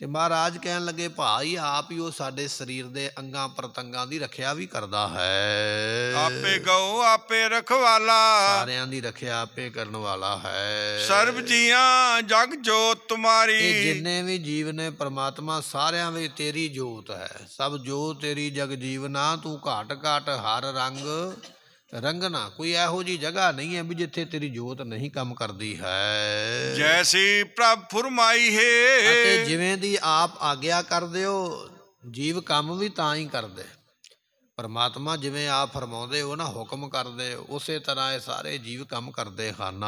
ਤੇ ਮਹਾਰਾਜ ਕਹਿਣ ਲੱਗੇ ਭਾਈ ਆਪ ਹੀ ਉਹ ਸਾਡੇ ਸਰੀਰ ਦੇ ਅੰਗਾਂ ਪ੍ਰਤੰਗਾਂ ਦੀ ਰੱਖਿਆ ਵੀ ਕਰਦਾ ਹੈ ਆਪੇ ਗਉ ਆਪੇ ਰਖਵਾਲਾ ਸਾਰਿਆਂ ਦੀ ਰੱਖਿਆ ਆਪੇ ਕਰਨ ਵਾਲਾ ਹੈ ਸਰਬ ਜੀਆਂ ਜਗ ਜੋਤ ਤੁਮਾਰੀ ਜਿੰਨੇ ਵੀ ਜੀਵ ਨੇ ਪ੍ਰਮਾਤਮਾ ਸਾਰਿਆਂ ਵਿੱਚ ਤੇਰੀ ਜੋਤ ਹੈ ਸਭ ਜੋ ਤੇਰੀ ਜਗ ਜੀਵਨਾ ਤੂੰ ਘਾਟ ਘਾਟ ਹਰ ਰੰਗ ਰੰਗਣਾ ਕੋਈ ਇਹੋ ਜੀ ਜਗ੍ਹਾ ਨਹੀਂ ਹੈ ਵੀ ਜਿੱਥੇ ਤੇਰੀ ਜੋਤ ਨਹੀਂ ਕੰਮ ਕਰਦੀ ਹੈ ਜੈਸੀ ਪ੍ਰਭ ਫਰਮਾਈ ਹੈ ਅਤੇ ਜਿਵੇਂ ਦੀ ਆਪ ਆਗਿਆ ਕਰਦੇ ਹੋ ਜੀਵ ਕੰਮ ਵੀ ਤਾਂ ਹੀ ਕਰਦੇ ਪਰਮਾਤਮਾ ਜਿਵੇਂ ਆਪ ਫਰਮਾਉਂਦੇ ਹੋ ਨਾ ਹੁਕਮ ਕਰਦੇ ਉਸੇ ਤਰ੍ਹਾਂ ਇਹ ਸਾਰੇ ਜੀਵ ਕੰਮ ਕਰਦੇ ਹਨ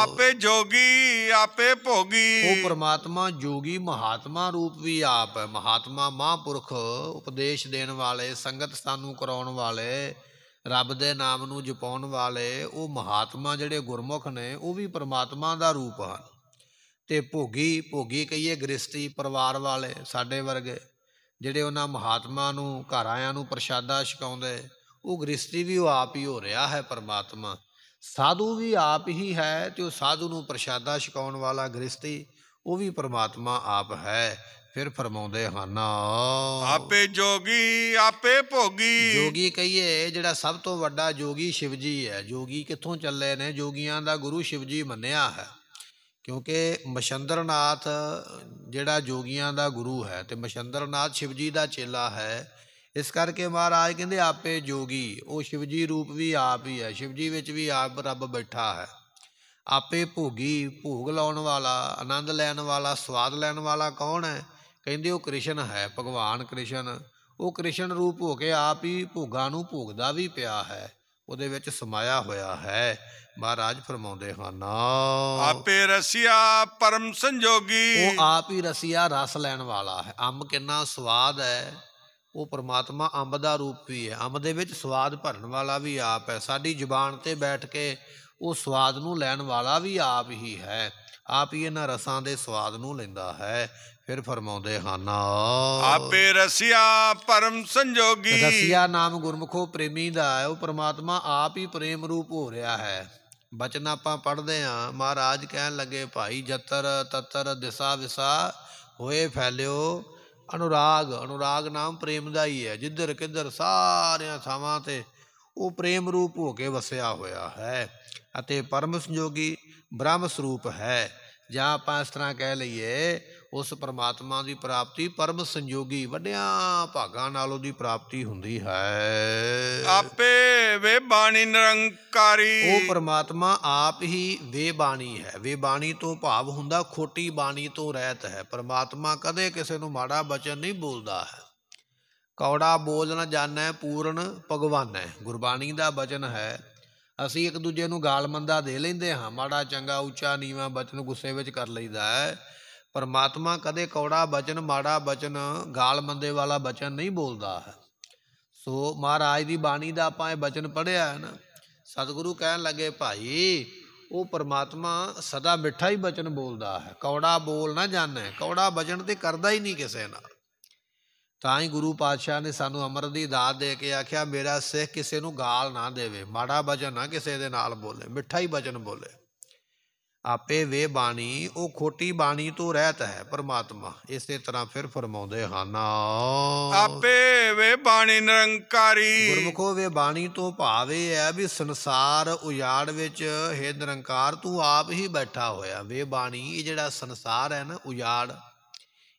ਆਪੇ ਜੋਗੀ ਆਪੇ ਭੋਗੀ ਉਹ ਪਰਮਾਤਮਾ ਜੋਗੀ ਮਹਾਤਮਾ ਰੂਪ ਵੀ ਆਪ ਹੈ ਮਹਾਤਮਾ ਮਹਾਪੁਰਖ ਉਪਦੇਸ਼ ਦੇਣ ਵਾਲੇ ਸੰਗਤ ਸਾਨੂੰ ਕਰਾਉਣ ਵਾਲੇ ਰੱਬ ਦੇ ਨਾਮ ਨੂੰ ਜਪਉਣ ਵਾਲੇ ਉਹ ਮਹਾਤਮਾ ਜਿਹੜੇ ਗੁਰਮੁਖ ਨੇ ਉਹ ਵੀ ਪਰਮਾਤਮਾ ਦਾ ਰੂਪ ਹਨ ਤੇ ਭੋਗੀ ਭੋਗੀ ਕਹੀਏ ਗ੍ਰਸਤੀ ਪਰਿਵਾਰ ਵਾਲੇ ਸਾਡੇ ਵਰਗੇ ਜਿਹੜੇ ਉਹਨਾਂ ਮਹਾਤਮਾ ਨੂੰ ਘਰ ਆਇਆਂ ਨੂੰ ਪ੍ਰਸ਼ਾਦਾ ਛਕਾਉਂਦੇ ਉਹ ਗ੍ਰਸਤੀ ਵੀ ਉਹ ਆਪ ਹੀ ਹੋ ਰਿਹਾ ਹੈ ਪਰਮਾਤਮਾ ਸਾਧੂ ਵੀ ਆਪ ਹੀ ਹੈ ਤੇ ਉਹ ਸਾਧੂ ਨੂੰ ਪ੍ਰਸ਼ਾਦਾ ਛਕਾਉਣ ਵਾਲਾ ਗ੍ਰਸਤੀ ਉਹ ਵੀ ਪਰਮਾਤਮਾ ਆਪ ਹੈ ਫਿਰ ਫਰਮਾਉਂਦੇ ਹਨ ਆਪੇ ਜੋਗੀ ਆਪੇ ਭੋਗੀ ਜੋਗੀ ਕਹੀਏ ਜਿਹੜਾ ਸਭ ਤੋਂ ਵੱਡਾ ਜੋਗੀ ਸ਼ਿਵਜੀ ਹੈ ਜੋਗੀ ਕਿੱਥੋਂ ਚੱਲੇ ਨੇ ਜੋਗੀਆਂ ਦਾ ਗੁਰੂ ਸ਼ਿਵਜੀ ਮੰਨਿਆ ਹੈ ਕਿਉਂਕਿ ਮਸ਼ੰਦਰਨਾਥ ਜਿਹੜਾ ਜੋਗੀਆਂ ਦਾ ਗੁਰੂ ਹੈ ਤੇ ਮਸ਼ੰਦਰਨਾਥ ਸ਼ਿਵਜੀ ਦਾ ਚੇਲਾ ਹੈ ਇਸ ਕਰਕੇ ਮਹਾਰਾਜ ਕਹਿੰਦੇ ਆਪੇ ਜੋਗੀ ਉਹ ਸ਼ਿਵਜੀ ਰੂਪ ਵੀ ਆਪ ਹੀ ਹੈ ਸ਼ਿਵਜੀ ਵਿੱਚ ਵੀ ਆਪ ਰੱਬ ਬੈਠਾ ਹੈ ਆਪੇ ਭੋਗੀ ਭੋਗ ਲਾਉਣ ਵਾਲਾ ਆਨੰਦ ਲੈਣ ਵਾਲਾ ਸਵਾਦ ਲੈਣ ਵਾਲਾ ਕੌਣ ਹੈ ਕਹਿੰਦੇ ਉਹ ਕ੍ਰਿਸ਼ਨ ਹੈ ਭਗਵਾਨ ਕ੍ਰਿਸ਼ਨ ਉਹ ਕ੍ਰਿਸ਼ਨ ਰੂਪ ਹੋ ਕੇ ਆਪ ਹੀ ਭੋਗਾਂ ਨੂੰ ਭੋਗਦਾ ਵੀ ਪਿਆ ਹੈ ਉਹਦੇ ਵਿੱਚ ਸਮਾਇਆ ਹੋਇਆ ਹੈ ਮਹਾਰਾਜ ਫਰਮਾਉਂਦੇ ਹਨ ਆਪੇ ਰਸੀਆ ਪਰਮ ਸੰਜੋਗੀ ਉਹ ਆਪ ਹੀ ਰਸੀਆ ਰਸ ਲੈਣ ਵਾਲਾ ਹੈ ਅੰਬ ਕਿੰਨਾ ਸਵਾਦ ਹੈ ਉਹ ਪਰਮਾਤਮਾ ਅੰਬ ਦਾ ਰੂਪ ਵੀ ਹੈ ਅੰਬ ਦੇ ਵਿੱਚ ਸਵਾਦ ਭਰਨ ਵਾਲਾ ਵੀ ਆਪ ਹੈ ਸਾਡੀ ਜ਼ੁਬਾਨ ਤੇ ਬੈਠ ਕੇ ਉਹ ਸਵਾਦ ਨੂੰ ਲੈਣ ਵਾਲਾ ਵੀ ਆਪ ਹੀ ਹੈ ਆਪ ਹੀ ਇਹਨਾਂ ਰਸਾਂ ਦੇ ਸਵਾਦ ਨੂੰ ਲੈਂਦਾ ਹੈ ਫਿਰ ਫਰਮਾਉਂਦੇ ਹਨ ਆਪੇ ਰਸਿਆ ਪਰਮ ਸੰਜੋਗੀ ਰਸਿਆ ਨਾਮ ਗੁਰਮਖੋ ਪ੍ਰੇਮੀ ਦਾ ਹੈ ਉਹ ਪ੍ਰਮਾਤਮਾ ਆਪ ਹੀ ਪ੍ਰੇਮ ਰੂਪ ਹੋ ਰਿਹਾ ਹੈ ਬਚਨ ਆਪਾਂ ਪੜ੍ਹਦੇ ਆ ਮਹਾਰਾਜ ਕਹਿਣ ਲੱਗੇ ਭਾਈ ਜਤਰ ਤਤਰ ਦਿਸਾ ਵਿਸਾ ਹੋਏ ਫੈਲਿਓ ਅਨੁਰਾਗ ਅਨੁਰਾਗ ਨਾਮ ਪ੍ਰੇਮ ਦਾ ਹੀ ਹੈ ਜਿੱਧਰ ਕਿੱਧਰ ਸਾਰਿਆਂ ਥਾਵਾਂ ਤੇ ਉਹ ਪ੍ਰੇਮ ਰੂਪ ਹੋ ਕੇ ਵਸਿਆ ਹੋਇਆ ਹੈ ਅਤੇ ਪਰਮ ਸੰਜੋਗੀ ਬ੍ਰਹਮ ਸਰੂਪ ਹੈ ਜਾਂ ਆਪਾਂ ਇਸ ਤਰ੍ਹਾਂ ਕਹਿ ਲਈਏ ਉਸ ਪਰਮਾਤਮਾ ਦੀ ਪ੍ਰਾਪਤੀ ਪਰਮ ਸੰਜੋਗੀ ਵੱਡਿਆਂ ਭਾਗਾਂ ਨਾਲ ਉਹਦੀ ਪ੍ਰਾਪਤੀ ਹੁੰਦੀ ਹੈ ਆਪੇ ਵੇ ਬਾਣੀ ਨਿਰੰਕਾਰੀ ਉਹ ਪਰਮਾਤਮਾ ਆਪ ਹੀ ਵੇ ਬਾਣੀ ਹੈ ਵੇ ਬਾਣੀ ਤੋਂ ਭਾਵ ਹੁੰਦਾ ਖੋਟੀ ਬਾਣੀ ਤੋਂ ਰਹਿਤ ਹੈ ਪਰਮਾਤਮਾ ਕਦੇ ਕਿਸੇ ਨੂੰ ਮਾੜਾ ਬਚਨ ਨਹੀਂ ਬੋਲਦਾ ਹੈ ਕੌੜਾ ਬੋਲ ਨਾ ਜਾਣੈ ਪੂਰਨ ਭਗਵਾਨ ਹੈ ਗੁਰਬਾਣੀ ਦਾ ਬਚਨ ਹੈ ਅਸੀਂ ਇੱਕ ਦੂਜੇ ਨੂੰ ਗਾਲ ਮੰਦਾ ਦੇ ਲੈਂਦੇ ਹਾਂ ਮਾੜਾ ਚੰਗਾ ਉੱਚਾ ਨੀਵਾ ਬਚਨ ਗੁੱਸੇ ਵਿੱਚ ਕਰ ਲਈਦਾ ਹੈ ਪਰਮਾਤਮਾ ਕਦੇ ਕੌੜਾ ਬਚਨ ਮਾੜਾ ਬਚਨ ਗਾਲ ਮੰਦੇ ਵਾਲਾ ਬਚਨ ਨਹੀਂ ਬੋਲਦਾ ਹੈ ਸੋ ਮਹਾਰਾਜ ਦੀ ਬਾਣੀ ਦਾ ਆਪਾਂ ਇਹ ਬਚਨ ਪੜਿਆ ਹੈ ਨਾ ਸਤਿਗੁਰੂ ਕਹਿਣ ਲੱਗੇ ਭਾਈ ਉਹ ਪਰਮਾਤਮਾ ਸਦਾ ਮਿੱਠਾ ਹੀ ਬਚਨ ਬੋਲਦਾ ਹੈ ਕੌੜਾ ਬੋਲ ਨਾ ਜਾਣੈ ਕੌੜਾ ਬਚਨ ਤੇ ਕਰਦਾ ਹੀ ਨਹੀਂ ਕਿਸੇ ਨਾਲ ਤਾਂ ਹੀ ਗੁਰੂ ਪਾਤਸ਼ਾਹ ਨੇ ਸਾਨੂੰ ਅਮਰ ਦੀ ਦਾਤ ਦੇ ਕੇ ਆਖਿਆ ਮੇਰਾ ਸਿੱਖ ਕਿਸੇ ਨੂੰ ਗਾਲ ਨਾ ਦੇਵੇ ਮਾੜਾ ਬਚਨ ਨਾ ਕਿਸੇ ਦੇ ਨਾਲ ਬੋਲੇ ਮਿੱਠਾ ਹੀ ਬਚਨ ਬੋਲੇ ਆਪੇ ਵੇ ਬਾਣੀ ਉਹ ਖੋਟੀ ਬਾਣੀ ਤੋਂ ਰਹਿਤ ਹੈ ਪਰਮਾਤਮਾ ਇਸੇ ਤਰ੍ਹਾਂ ਫਿਰ ਫਰਮਾਉਂਦੇ ਹਨ ਆਪੇ ਵੇ ਬਾਣੀ ਨਿਰੰਕਾਰੀ ਗੁਰਮੁਖੋ ਵੇ ਬਾਣੀ ਤੋਂ ਭਾਵੇ ਹੈ ਵੀ ਸੰਸਾਰ ਉਜਾੜ ਵਿੱਚ ਹੈ ਨਿਰੰਕਾਰ ਤੂੰ ਆਪ ਹੀ ਬੈਠਾ ਹੋਇਆ ਵੇ ਬਾਣੀ ਇਹ ਜਿਹੜਾ ਸੰਸਾਰ ਹੈ ਨਾ ਉਜਾੜ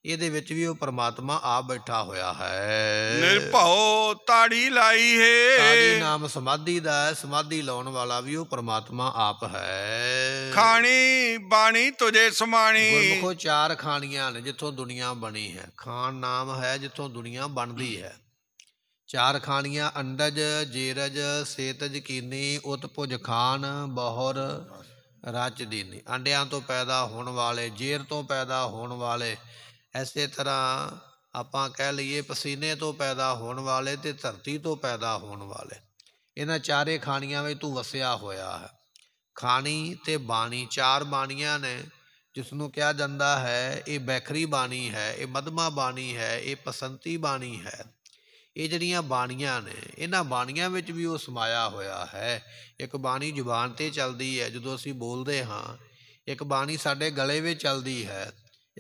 ਇਹਦੇ ਵਿੱਚ ਵੀ ਉਹ ਪ੍ਰਮਾਤਮਾ ਆ ਬੈਠਾ ਹੋਇਆ ਹੈ ਨਿਰਭਉ ਤਾੜੀ ਲਾਈ ਹੈ ਤਾੜੀ ਨਾਮ ਸਮਾਧੀ ਦਾ ਹੈ ਸਮਾਧੀ ਲਾਉਣ ਵਾਲਾ ਵੀ ਉਹ ਪ੍ਰਮਾਤਮਾ ਆਪ ਹੈ ਖਾਣੀ ਬਾਣੀ ਤੁਝੇ ਸਮਾਣੀ ਗੁਰਮੁਖੋ ਚਾਰ ਖਾਣੀਆਂ ਨੇ ਜਿੱਥੋਂ ਦੁਨੀਆ ਬਣੀ ਹੈ ਖਾਣ ਨਾਮ ਹੈ ਜਿੱਥੋਂ ਦੁਨੀਆ ਬਣਦੀ ਹੈ ਚਾਰ ਖਾਣੀਆਂ ਅੰਡਜ ਜੇਰਜ ਸੇਤਜ ਕੀਨੀ ਉਤਪੁਜ ਖਾਨ ਬਹੁਰ ਰਾਜ ਦੀਨੀ ਅੰਡਿਆਂ ਤੋਂ ਪੈਦਾ ਹੋਣ ਵਾਲੇ ਜੇਰ ਤੋਂ ਪੈਦਾ ਹੋਣ ਵਾਲੇ ਐਸੇ ਤਰ੍ਹਾਂ ਆਪਾਂ ਕਹਿ ਲਈਏ ਪਸੀਨੇ ਤੋਂ ਪੈਦਾ ਹੋਣ ਵਾਲੇ ਤੇ ਧਰਤੀ ਤੋਂ ਪੈਦਾ ਹੋਣ ਵਾਲੇ ਇਹਨਾਂ ਚਾਰੇ ਖਾਣੀਆਂ ਵਿੱਚ ਤੂੰ ਵਸਿਆ ਹੋਇਆ ਹੈ ਖਾਣੀ ਤੇ ਬਾਣੀ ਚਾਰ ਬਾਣੀਆਂ ਨੇ ਜਿਸ ਨੂੰ ਕਿਹਾ ਜਾਂਦਾ ਹੈ ਇਹ ਬੈਖਰੀ ਬਾਣੀ ਹੈ ਇਹ ਮਦਮਾ ਬਾਣੀ ਹੈ ਇਹ ਪਸੰਤੀ ਬਾਣੀ ਹੈ ਇਹ ਜਿਹੜੀਆਂ ਬਾਣੀਆਂ ਨੇ ਇਹਨਾਂ ਬਾਣੀਆਂ ਵਿੱਚ ਵੀ ਉਹ ਸਮਾਇਆ ਹੋਇਆ ਹੈ ਇੱਕ ਬਾਣੀ ਜ਼ੁਬਾਨ ਤੇ ਚੱਲਦੀ ਹੈ ਜਦੋਂ ਅਸੀਂ ਬੋਲਦੇ ਹਾਂ ਇੱਕ ਬਾਣੀ ਸਾਡੇ ਗਲੇ ਵਿੱਚ ਚੱਲਦੀ ਹੈ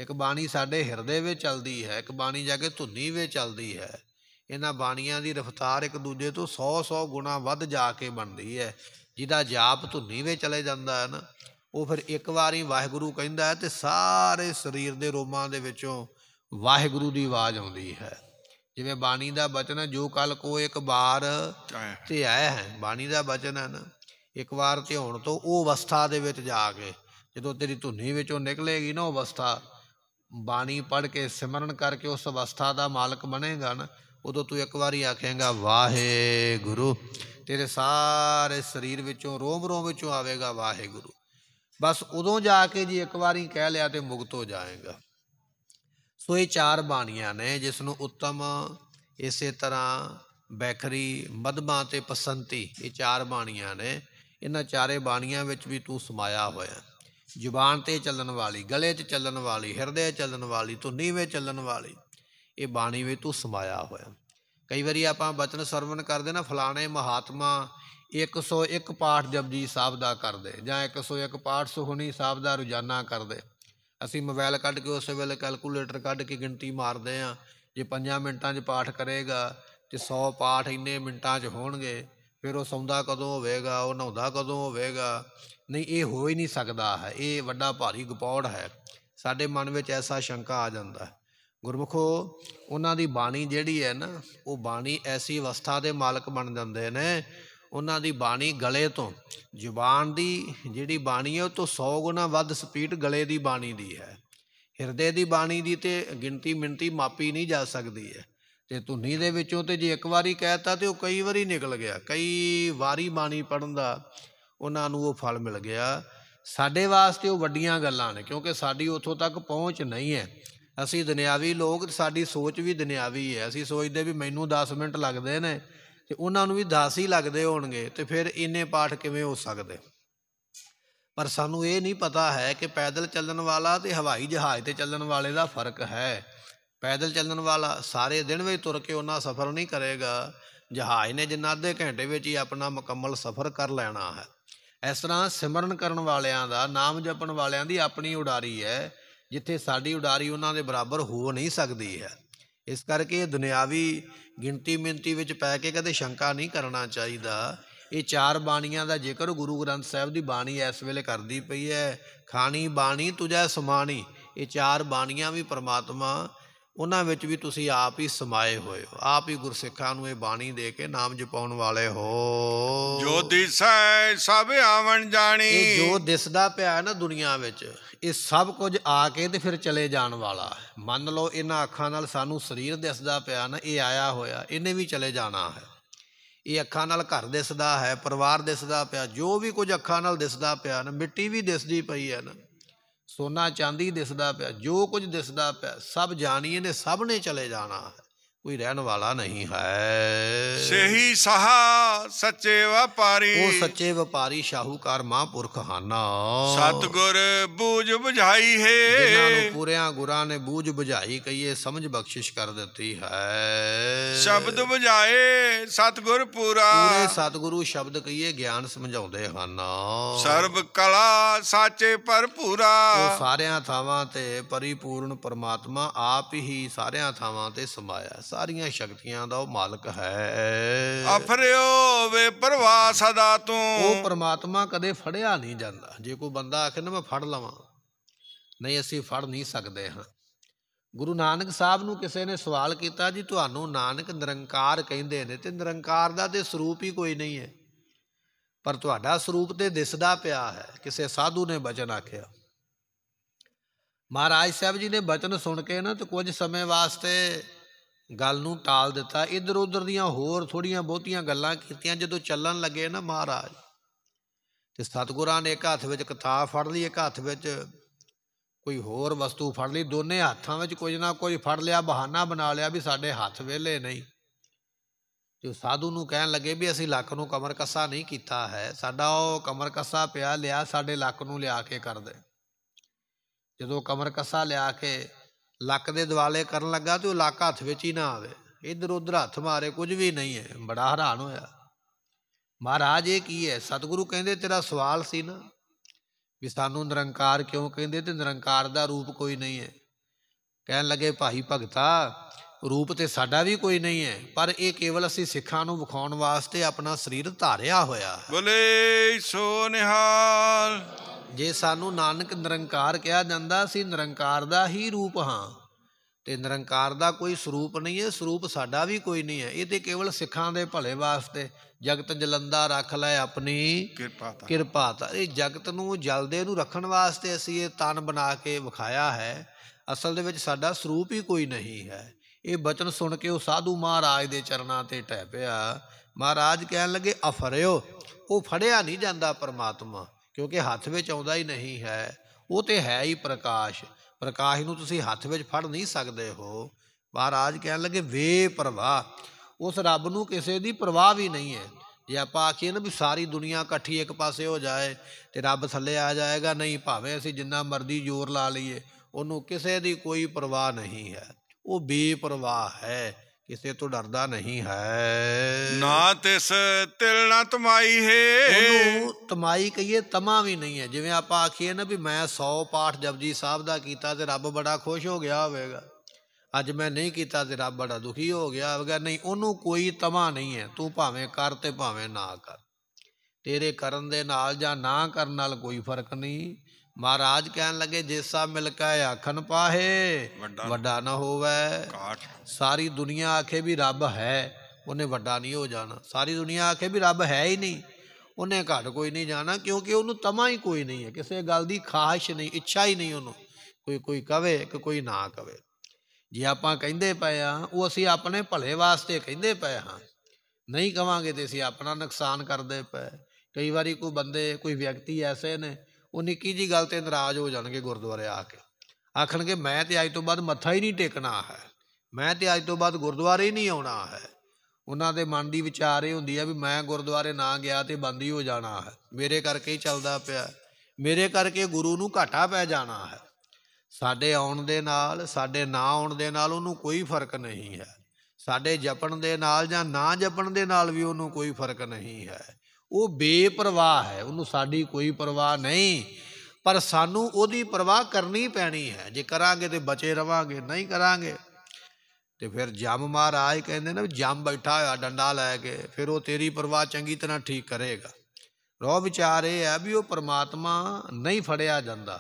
ਇੱਕ ਬਾਣੀ ਸਾਡੇ ਹਿਰਦੇ ਵਿੱਚ ਚੱਲਦੀ ਹੈ ਇੱਕ ਬਾਣੀ ਜਾ ਕੇ ਧੁਨੀ ਵਿੱਚ ਚੱਲਦੀ ਹੈ ਇਹਨਾਂ ਬਾਣੀਆਂ ਦੀ ਰਫ਼ਤਾਰ ਇੱਕ ਦੂਜੇ ਤੋਂ 100-100 ਗੁਣਾ ਵੱਧ ਜਾ ਕੇ ਬਣਦੀ ਹੈ ਜਿਹਦਾ ਜਾਪ ਧੁਨੀ ਵਿੱਚ ਚਲੇ ਜਾਂਦਾ ਹੈ ਨਾ ਉਹ ਫਿਰ ਇੱਕ ਵਾਰੀ ਵਾਹਿਗੁਰੂ ਕਹਿੰਦਾ ਹੈ ਤੇ ਸਾਰੇ ਸਰੀਰ ਦੇ ਰੋਮਾਂ ਦੇ ਵਿੱਚੋਂ ਵਾਹਿਗੁਰੂ ਦੀ ਆਵਾਜ਼ ਆਉਂਦੀ ਹੈ ਜਿਵੇਂ ਬਾਣੀ ਦਾ ਬਚਨ ਜੋ ਕਲ ਕੋ ਇੱਕ ਵਾਰ ਤੇ ਆਇਆ ਹੈ ਬਾਣੀ ਦਾ ਬਚਨ ਹੈ ਨਾ ਇੱਕ ਵਾਰ ਧਿਆਉਣ ਤੋਂ ਉਹ ਅਵਸਥਾ ਦੇ ਵਿੱਚ ਜਾ ਕੇ ਜਦੋਂ ਤੇਰੀ ਧੁਨੀ ਵਿੱਚੋਂ ਨਿਕਲੇਗੀ ਨਾ ਉਹ ਅਵਸਥਾ ਬਾਣੀ ਪੜ ਕੇ ਸਿਮਰਨ ਕਰਕੇ ਉਸ ਅਵਸਥਾ ਦਾ ਮਾਲਕ ਬਣੇਗਾ ਨਾ ਉਦੋਂ ਤੂੰ ਇੱਕ ਵਾਰੀ ਆਖੇਗਾ ਵਾਹਿਗੁਰੂ ਤੇਰੇ ਸਾਰੇ ਸਰੀਰ ਵਿੱਚੋਂ ਰੋਮ ਰੋਮ ਵਿੱਚੋਂ ਆਵੇਗਾ ਵਾਹਿਗੁਰੂ ਬਸ ਉਦੋਂ ਜਾ ਕੇ ਜੀ ਇੱਕ ਵਾਰੀ ਕਹਿ ਲਿਆ ਤੇ ਮੁਕਤ ਹੋ ਜਾਏਗਾ ਸੋ ਇਹ ਚਾਰ ਬਾਣੀਆਂ ਨੇ ਜਿਸ ਨੂੰ ਉੱਤਮ ਇਸੇ ਤਰ੍ਹਾਂ ਬੈਖਰੀ ਮਦਮਾ ਤੇ ਪਸੰਤੀ ਇਹ ਚਾਰ ਬਾਣੀਆਂ ਨੇ ਇਹਨਾਂ ਚਾਰੇ ਬਾਣੀਆਂ ਵਿੱਚ ਵੀ ਤੂੰ ਸਮਾਇਆ ਹੋਇਆ ਜ਼ੁਬਾਨ ਤੇ ਚੱਲਣ ਵਾਲੀ ਗਲੇ 'ਚ ਚੱਲਣ ਵਾਲੀ ਹਿਰਦੇ 'ਚ ਚੱਲਣ ਵਾਲੀ ਧੁਨੀ ਵਿੱਚ ਚੱਲਣ ਵਾਲੀ ਇਹ ਬਾਣੀ ਵਿੱਚ ਤੂੰ ਸਮਾਇਆ ਹੋਇਆ ਕਈ ਵਾਰੀ ਆਪਾਂ ਬਚਨ ਸਰਵਣ ਕਰਦੇ ਨਾ ਫਲਾਣੇ ਮਹਾਤਮਾ 101 ਪਾਠ ਜਪਜੀ ਸਾਹਿਬ ਦਾ ਕਰਦੇ ਜਾਂ 101 ਪਾਠ ਸੁਹਣੀ ਸਾਹਿਬ ਦਾ ਰੋਜ਼ਾਨਾ ਕਰਦੇ ਅਸੀਂ ਮੋਬਾਈਲ ਕੱਢ ਕੇ ਉਸੇ ਵੇਲੇ ਕੈਲਕੂਲੇਟਰ ਕੱਢ ਕੇ ਗਿਣਤੀ ਮਾਰਦੇ ਆ ਜੇ 5 ਮਿੰਟਾਂ 'ਚ ਪਾਠ ਕਰੇਗਾ ਤੇ 100 ਪਾਠ ਇੰਨੇ ਮਿੰਟਾਂ 'ਚ ਹੋਣਗੇ ਫਿਰ ਉਹ ਸੌਂਦਾ ਕਦੋਂ ਹੋਵੇਗਾ ਉਹ ਨਹਾਉਂਦਾ ਕਦੋਂ ਹੋਵੇਗਾ ਨਹੀਂ ਇਹ ਹੋ ਹੀ ਨਹੀਂ ਸਕਦਾ ਹੈ ਇਹ ਵੱਡਾ ਭਾਰੀ ਗਪੌੜ ਹੈ ਸਾਡੇ ਮਨ ਵਿੱਚ ਐਸਾ ਸ਼ੰਕਾ ਆ ਜਾਂਦਾ ਹੈ ਗੁਰਮਖੋ ਉਹਨਾਂ ਦੀ ਬਾਣੀ ਜਿਹੜੀ ਹੈ ਨਾ ਉਹ ਬਾਣੀ ਐਸੀ ਅਵਸਥਾ ਦੇ ਮਾਲਕ ਬਣ ਜਾਂਦੇ ਨੇ ਉਹਨਾਂ ਦੀ ਬਾਣੀ ਗਲੇ ਤੋਂ ਜ਼ੁਬਾਨ ਦੀ ਜਿਹੜੀ ਬਾਣੀ ਹੈ ਉਹ ਤੋਂ 100 ਗੁਣਾ ਵੱਧ ਸਪੀਡ ਗਲੇ ਦੀ ਬਾਣੀ ਦੀ ਹੈ ਹਿਰਦੇ ਦੀ ਬਾਣੀ ਦੀ ਤੇ ਗਿਣਤੀ ਮਿੰਤੀ ਮਾਪੀ ਨਹੀਂ ਜਾ ਸਕਦੀ ਹੈ ਤੇ ਧੁਨੀ ਦੇ ਵਿੱਚੋਂ ਤੇ ਜੇ ਇੱਕ ਵਾਰੀ ਕਹਿਤਾ ਤੇ ਉਹ ਕਈ ਵਾਰੀ ਨਿਕਲ ਗਿਆ ਕਈ ਵਾਰੀ ਬਾਣੀ ਪੜਨ ਦਾ ਉਹਨਾਂ ਨੂੰ ਉਹ ਫਲ ਮਿਲ ਗਿਆ ਸਾਡੇ ਵਾਸਤੇ ਉਹ ਵੱਡੀਆਂ ਗੱਲਾਂ ਨੇ ਕਿਉਂਕਿ ਸਾਡੀ ਉੱਥੋਂ ਤੱਕ ਪਹੁੰਚ ਨਹੀਂ ਹੈ ਅਸੀਂ ਦੁਨਿਆਵੀ ਲੋਕ ਸਾਡੀ ਸੋਚ ਵੀ ਦੁਨਿਆਵੀ ਹੈ ਅਸੀਂ ਸੋਚਦੇ ਵੀ ਮੈਨੂੰ 10 ਮਿੰਟ ਲੱਗਦੇ ਨੇ ਤੇ ਉਹਨਾਂ ਨੂੰ ਵੀ 10 ਹੀ ਲੱਗਦੇ ਹੋਣਗੇ ਤੇ ਫਿਰ ਇੰਨੇ ਪਾਠ ਕਿਵੇਂ ਹੋ ਸਕਦੇ ਪਰ ਸਾਨੂੰ ਇਹ ਨਹੀਂ ਪਤਾ ਹੈ ਕਿ ਪੈਦਲ ਚੱਲਣ ਵਾਲਾ ਤੇ ਹਵਾਈ ਜਹਾਜ਼ ਤੇ ਚੱਲਣ ਵਾਲੇ ਦਾ ਫਰਕ ਹੈ ਪੈਦਲ ਚੱਲਣ ਵਾਲਾ ਸਾਰੇ ਦਿਨ ਵਿੱਚ ਤੁਰ ਕੇ ਉਹਨਾਂ ਸਫ਼ਰ ਨਹੀਂ ਕਰੇਗਾ ਜਹਾਜ਼ ਨੇ ਜਿੰਨਾ ਅੱਧੇ ਘੰਟੇ ਵਿੱਚ ਹੀ ਆਪਣਾ ਮੁਕੰਮਲ ਸਫ਼ਰ ਕਰ ਲੈਣਾ ਹੈ ਇਸ ਤਰ੍ਹਾਂ ਸਿਮਰਨ ਕਰਨ ਵਾਲਿਆਂ ਦਾ ਨਾਮ ਜਪਣ ਵਾਲਿਆਂ ਦੀ ਆਪਣੀ ਉਡਾਰੀ ਹੈ ਜਿੱਥੇ ਸਾਡੀ ਉਡਾਰੀ ਉਹਨਾਂ ਦੇ ਬਰਾਬਰ ਹੋ ਨਹੀਂ ਸਕਦੀ ਹੈ ਇਸ ਕਰਕੇ ਦੁਨਿਆਵੀ ਗਿਣਤੀ ਮਿੰਤੀ ਵਿੱਚ ਪੈ ਕੇ ਕਦੇ ਸ਼ੰਕਾ ਨਹੀਂ ਕਰਨਾ ਚਾਹੀਦਾ ਇਹ ਚਾਰ ਬਾਣੀਆਂ ਦਾ ਜ਼ਿਕਰ ਗੁਰੂ ਗ੍ਰੰਥ ਸਾਹਿਬ ਦੀ ਬਾਣੀ ਇਸ ਵੇਲੇ ਕਰਦੀ ਪਈ ਹੈ ਖਾਣੀ ਬਾਣੀ ਤੁਜੈ ਸਮਾਣੀ ਇਹ ਚਾਰ ਬਾਣੀਆਂ ਵੀ ਪ੍ਰਮਾਤਮਾ ਉਹਨਾਂ ਵਿੱਚ ਵੀ ਤੁਸੀਂ ਆਪ ਹੀ ਸਮਾਏ ਹੋਏ ਹੋ ਆਪ ਹੀ ਗੁਰਸਿੱਖਾਂ ਨੂੰ ਇਹ ਬਾਣੀ ਦੇ ਕੇ ਨਾਮ ਜਪਉਣ ਵਾਲੇ ਹੋ ਜੋ ਦਿਸੈ ਸਭ ਆਵਣ ਜਾਣੀ ਇਹ ਜੋ ਦਿਸਦਾ ਪਿਆ ਹੈ ਨਾ ਦੁਨੀਆ ਵਿੱਚ ਇਹ ਸਭ ਕੁਝ ਆ ਕੇ ਤੇ ਫਿਰ ਚਲੇ ਜਾਣ ਵਾਲਾ ਮੰਨ ਲਓ ਇਹਨਾਂ ਅੱਖਾਂ ਨਾਲ ਸਾਨੂੰ ਸਰੀਰ ਦਿਸਦਾ ਪਿਆ ਨਾ ਇਹ ਆਇਆ ਹੋਇਆ ਇਹਨੇ ਵੀ ਚਲੇ ਜਾਣਾ ਹੈ ਇਹ ਅੱਖਾਂ ਨਾਲ ਘਰ ਦਿਸਦਾ ਹੈ ਪਰਿਵਾਰ ਦਿਸਦਾ ਪਿਆ ਜੋ ਵੀ ਕੁਝ ਅੱਖਾਂ ਨਾਲ ਦਿਸਦਾ ਪਿਆ ਨਾ ਮਿੱਟੀ ਵੀ ਦਿਸਦੀ ਪਈ ਹੈ ਨਾ ਸੋਨਾ ਚਾਂਦੀ ਦਿਸਦਾ ਪਿਆ ਜੋ ਕੁਝ ਦਿਸਦਾ ਪਿਆ ਸਭ ਜਾਣੀਏ ਨੇ ਸਭ ਨੇ ਚਲੇ ਜਾਣਾ ਕੋਈ ਰਹਿਣ ਵਾਲਾ ਨਹੀਂ ਹੈ ਸਹੀ ਸਹਾ ਸੱਚੇ ਵਪਾਰੀ ਉਹ ਸੱਚੇ ਵਪਾਰੀ ਸ਼ਾਹੂਕਾਰ ਮਹਾਂਪੁਰਖ ਹਨ ਸਤਗੁਰ ਬੂਝ ਬੁਝਾਈ ਹੈ ਜਿਨ੍ਹਾਂ ਨੂੰ ਪੁਰਿਆਂ ਗੁਰਾਂ ਨੇ ਬੂਝ ਬੁਝਾਈ ਕਹੀਏ ਸਮਝ ਬਖਸ਼ਿਸ਼ ਕਰ ਦਿੱਤੀ ਹੈ ਸ਼ਬਦ ਬੁਝਾਏ ਸਤਗੁਰ ਪੂਰਾ ਪੂਰੇ ਸਤਗੁਰੂ ਸ਼ਬਦ ਕਹੀਏ ਗਿਆਨ ਸਮਝਾਉਂਦੇ ਹਨ ਸਰਬ ਕਲਾ ਸਾਚੇ ਭਰਪੂਰਾ ਉਹ ਸਾਰਿਆਂ ਥਾਵਾਂ ਤੇ ਪਰਿਪੂਰਨ ਪਰਮਾਤਮਾ ਆਪ ਹੀ ਸਾਰਿਆਂ ਥਾਵਾਂ ਤੇ ਸਮਾਇਆ ਸਾਰੀਆਂ ਸ਼ਕਤੀਆਂ ਦਾ ਉਹ ਮਾਲਕ ਹੈ ਅਫਰਿਓ ਵੇ ਪਰਵਾ ਸਦਾ ਤੂੰ ਉਹ ਪ੍ਰਮਾਤਮਾ ਕਦੇ ਫੜਿਆ ਨਹੀਂ ਜਾਂਦਾ ਜੇ ਕੋਈ ਬੰਦਾ ਆਖੇ ਨਾ ਮੈਂ ਫੜ ਲਵਾਂ ਨਹੀਂ ਅਸੀਂ ਫੜ ਨਹੀਂ ਸਕਦੇ ਹਾਂ ਗੁਰੂ ਨਾਨਕ ਸਾਹਿਬ ਨੂੰ ਕਿਸੇ ਨੇ ਸਵਾਲ ਕੀਤਾ ਜੀ ਤੁਹਾਨੂੰ ਨਾਨਕ ਨਿਰੰਕਾਰ ਕਹਿੰਦੇ ਨੇ ਤੇ ਨਿਰੰਕਾਰ ਦਾ ਤੇ ਸਰੂਪ ਹੀ ਕੋਈ ਨਹੀਂ ਹੈ ਪਰ ਤੁਹਾਡਾ ਸਰੂਪ ਤੇ ਦਿਸਦਾ ਪਿਆ ਹੈ ਕਿਸੇ ਸਾਧੂ ਨੇ ਬਚਨ ਆਖਿਆ ਮਹਾਰਾਜ ਸਾਹਿਬ ਜੀ ਨੇ ਬਚਨ ਸੁਣ ਕੇ ਨਾ ਤੇ ਕੁਝ ਸਮੇਂ ਵਾਸਤੇ ਗੱਲ ਨੂੰ ਟਾਲ ਦਿੱਤਾ ਇਧਰ ਉਧਰ ਦੀਆਂ ਹੋਰ ਥੋੜੀਆਂ ਬਹੁਤੀਆਂ ਗੱਲਾਂ ਕੀਤੀਆਂ ਜਦੋਂ ਚੱਲਣ ਲੱਗੇ ਨਾ ਮਹਾਰਾਜ ਤੇ ਸਤਗੁਰਾਂ ਨੇ ਇੱਕ ਹੱਥ ਵਿੱਚ ਕਿਤਾਬ ਫੜ ਲਈ ਇੱਕ ਹੱਥ ਵਿੱਚ ਕੋਈ ਹੋਰ ਵਸਤੂ ਫੜ ਲਈ ਦੋਨੇ ਹੱਥਾਂ ਵਿੱਚ ਕੁਝ ਨਾ ਕੁਝ ਫੜ ਲਿਆ ਬਹਾਨਾ ਬਣਾ ਲਿਆ ਵੀ ਸਾਡੇ ਹੱਥ ਵਿਹਲੇ ਨਹੀਂ ਜੋ ਸਾਧੂ ਨੂੰ ਕਹਿਣ ਲੱਗੇ ਵੀ ਅਸੀਂ ਲੱਕ ਨੂੰ ਕਮਰ ਕੱਸਾ ਨਹੀਂ ਕੀਤਾ ਹੈ ਸਾਡਾ ਉਹ ਕਮਰ ਕੱਸਾ ਪਿਆ ਲਿਆ ਸਾਡੇ ਲੱਕ ਨੂੰ ਲਿਆ ਕੇ ਕਰ ਦੇ ਜਦੋਂ ਕਮਰ ਕੱਸਾ ਲਿਆ ਕੇ ਲੱਕ ਦੇ ਦਿਵਾਲੇ ਕਰਨ ਲੱਗਾ ਤੇ ਉਹ ਲੱਕ ਹੱਥ ਵਿੱਚ ਹੀ ਨਾ ਆਵੇ ਇਧਰ ਉਧਰ ਹੱਥ ਮਾਰੇ ਕੁਝ ਵੀ ਨਹੀਂ ਹੈ ਬੜਾ ਹੈਰਾਨ ਹੋਇਆ ਮਹਾਰਾਜ ਇਹ ਕੀ ਹੈ ਸਤਿਗੁਰੂ ਕਹਿੰਦੇ ਤੇਰਾ ਸਵਾਲ ਸੀ ਨਾ ਵੀ ਸਾਨੂੰ ਨਿਰੰਕਾਰ ਕਿਉਂ ਕਹਿੰਦੇ ਤੇ ਨਿਰੰਕਾਰ ਦਾ ਰੂਪ ਕੋਈ ਨਹੀਂ ਹੈ ਕਹਿਣ ਲੱਗੇ ਭਾਈ ਭਗਤਾ ਰੂਪ ਤੇ ਸਾਡਾ ਵੀ ਕੋਈ ਨਹੀਂ ਹੈ ਪਰ ਇਹ ਕੇਵਲ ਅਸੀਂ ਸਿੱਖਾਂ ਨੂੰ ਵਿਖਾਉਣ ਵਾਸਤੇ ਆਪਣਾ ਸਰੀਰ ਧਾਰਿਆ ਹੋਇਆ ਬੋਲੇ ਸੋ ਨਿਹਾਲ ਜੇ ਸਾਨੂੰ ਨਾਨਕ ਨਿਰੰਕਾਰ ਕਿਹਾ ਜਾਂਦਾ ਸੀ ਨਿਰੰਕਾਰ ਦਾ ਹੀ ਰੂਪ ਹਾਂ ਤੇ ਨਿਰੰਕਾਰ ਦਾ ਕੋਈ ਸਰੂਪ ਨਹੀਂ ਹੈ ਸਰੂਪ ਸਾਡਾ ਵੀ ਕੋਈ ਨਹੀਂ ਹੈ ਇਹ ਤੇ ਕੇਵਲ ਸਿੱਖਾਂ ਦੇ ਭਲੇ ਵਾਸਤੇ ਜਗਤ ਜਲੰਦਾ ਰੱਖ ਲੈ ਆਪਣੀ ਕਿਰਪਾ ਤਾਂ ਕਿਰਪਾ ਤਾਂ ਇਹ ਜਗਤ ਨੂੰ ਜਲਦੇ ਨੂੰ ਰੱਖਣ ਵਾਸਤੇ ਅਸੀਂ ਇਹ ਤਨ ਬਣਾ ਕੇ ਵਿਖਾਇਆ ਹੈ ਅਸਲ ਦੇ ਵਿੱਚ ਸਾਡਾ ਸਰੂਪ ਹੀ ਕੋਈ ਨਹੀਂ ਹੈ ਇਹ ਬਚਨ ਸੁਣ ਕੇ ਉਹ ਸਾਧੂ ਮਹਾਰਾਜ ਦੇ ਚਰਨਾਂ ਤੇ ਟਹਿ ਪਿਆ ਮਹਾਰਾਜ ਕਹਿਣ ਲੱਗੇ ਅਫਰਿਓ ਉਹ ਫੜਿਆ ਨਹੀਂ ਜਾਂਦਾ ਪਰਮਾਤਮਾ ਕਿਉਂਕਿ ਹੱਥ ਵਿੱਚ ਆਉਂਦਾ ਹੀ ਨਹੀਂ ਹੈ ਉਹ ਤੇ ਹੈ ਹੀ ਪ੍ਰਕਾਸ਼ ਪ੍ਰਕਾਸ਼ ਨੂੰ ਤੁਸੀਂ ਹੱਥ ਵਿੱਚ ਫੜ ਨਹੀਂ ਸਕਦੇ ਹੋ ਮਹਾਰਾਜ ਕਹਿਣ ਲੱਗੇ ਵੇ ਪ੍ਰਵਾਹ ਉਸ ਰੱਬ ਨੂੰ ਕਿਸੇ ਦੀ ਪਰਵਾਹ ਵੀ ਨਹੀਂ ਹੈ ਜੇ ਆਪਾਂ ਆਖੀਏ ਨਾ ਵੀ ਸਾਰੀ ਦੁਨੀਆ ਇਕੱਠੀ ਇੱਕ ਪਾਸੇ ਹੋ ਜਾਏ ਤੇ ਰੱਬ ਥੱਲੇ ਆ ਜਾਏਗਾ ਨਹੀਂ ਭਾਵੇਂ ਅਸੀਂ ਜਿੰਨਾ ਮਰਦੀ ਜ਼ੋਰ ਲਾ ਲਈਏ ਉਹਨੂੰ ਕਿਸੇ ਦੀ ਕੋਈ ਪਰਵਾਹ ਨਹੀਂ ਹੈ ਉਹ ਬੇਪਰਵਾਹ ਹੈ ਕਿਸੇ ਤੋਂ ਡਰਦਾ ਨਹੀਂ ਹੈ ਨਾ ਤਿਸ ਤਿਲ ਨਾ ਤਮਾਈ ਹੈ ਉਹਨੂੰ ਤਮਾਈ ਕਹੀਏ ਤਮਾ ਵੀ ਨਹੀਂ ਹੈ ਜਿਵੇਂ ਆਪਾਂ ਆਖੀਏ ਨਾ ਵੀ ਮੈਂ 100 ਪਾਠ ਜਪਜੀ ਸਾਹਿਬ ਦਾ ਕੀਤਾ ਤੇ ਰੱਬ ਬੜਾ ਖੁਸ਼ ਹੋ ਗਿਆ ਹੋਵੇਗਾ ਅੱਜ ਮੈਂ ਨਹੀਂ ਕੀਤਾ ਤੇ ਰੱਬ ਬੜਾ ਦੁਖੀ ਹੋ ਗਿਆ ਹੋਵੇਗਾ ਨਹੀਂ ਉਹਨੂੰ ਕੋਈ ਤਮਾ ਨਹੀਂ ਹੈ ਤੂੰ ਭਾਵੇਂ ਕਰ ਤੇ ਭਾਵੇਂ ਨਾ ਕਰ ਤੇਰੇ ਕਰਨ ਦੇ ਨਾਲ ਜਾਂ ਨਾ ਕਰਨ ਨਾਲ ਕੋਈ ਫਰਕ ਨਹੀਂ महाराज कह लगे जैसा मिलका आखन पाहे वा ना हो सारी दुनिया आखे भी रब है उन्हें वड्डा नहीं हो जाना सारी दुनिया आखे भी रब है ही नहीं उन्हें घट कोई नहीं जाना क्योंकि उन्होंने तमा ही कोई नहीं है किसी गल की खाश नहीं इच्छा ही नहीं उन्होंने कोई कोई कवे कि कोई ना कवे जे आप कहें पे हाँ वो असी अपने भले वास्ते कहें पे हाँ नहीं कहे तो ਅਸੀਂ अपना नुकसान करते पे कई बार कोई बंदे कोई व्यक्ति ऐसे ने ਉਹ ਨਿੱਕੀ ਜੀ ਗੱਲ ਤੇ ਨਾਰਾਜ਼ ਹੋ ਜਾਣਗੇ ਗੁਰਦੁਆਰੇ ਆ ਕੇ ਆਖਣਗੇ ਮੈਂ ਤੇ ਅੱਜ ਤੋਂ ਬਾਅਦ ਮੱਥਾ ਹੀ ਨਹੀਂ ਟੇਕਣਾ ਹੈ ਮੈਂ ਤੇ ਅੱਜ ਤੋਂ ਬਾਅਦ ਗੁਰਦੁਆਰੇ ਹੀ ਨਹੀਂ ਆਉਣਾ ਹੈ ਉਹਨਾਂ ਦੇ ਮਨ ਦੀ ਵਿਚਾਰ ਇਹ ਹੁੰਦੀ ਆ ਵੀ ਮੈਂ ਗੁਰਦੁਆਰੇ ਨਾ ਗਿਆ ਤੇ ਬੰਦ ਹੀ ਹੋ ਜਾਣਾ ਹੈ ਮੇਰੇ ਕਰਕੇ ਹੀ ਚੱਲਦਾ ਪਿਆ ਮੇਰੇ ਕਰਕੇ ਗੁਰੂ ਨੂੰ ਘਾਟਾ ਪੈ ਜਾਣਾ ਹੈ ਸਾਡੇ ਆਉਣ ਦੇ ਨਾਲ ਸਾਡੇ ਨਾ ਆਉਣ ਦੇ ਨਾਲ ਉਹਨੂੰ ਕੋਈ ਫਰਕ ਨਹੀਂ ਹੈ ਸਾਡੇ ਜਪਣ ਦੇ ਨਾਲ ਜਾਂ ਨਾ ਜਪਣ ਦੇ ਨਾਲ ਵੀ ਉਹਨੂੰ ਕੋਈ ਫਰਕ ਨਹੀਂ ਹੈ ਉਹ ਬੇਪਰਵਾਹ ਹੈ ਉਹਨੂੰ ਸਾਡੀ ਕੋਈ ਪਰਵਾਹ ਨਹੀਂ ਪਰ ਸਾਨੂੰ ਉਹਦੀ ਪਰਵਾਹ ਕਰਨੀ ਪੈਣੀ ਹੈ ਜੇ ਕਰਾਂਗੇ ਤੇ ਬਚੇ ਰਵਾਂਗੇ ਨਹੀਂ ਕਰਾਂਗੇ ਤੇ ਫਿਰ ਜੰਮ ਮਹਾਰਾਜ ਕਹਿੰਦੇ ਨੇ ਜੰਮ ਬੈਠਾ ਹੋਇਆ ਡੰਡਾ ਲੈ ਕੇ ਫਿਰ ਉਹ ਤੇਰੀ ਪਰਵਾਹ ਚੰਗੀ ਤਰ੍ਹਾਂ ਠੀਕ ਕਰੇਗਾ ਰੋ ਵਿਚਾਰ ਇਹ ਹੈ ਵੀ ਉਹ ਪਰਮਾਤਮਾ ਨਹੀਂ ਫੜਿਆ ਜਾਂਦਾ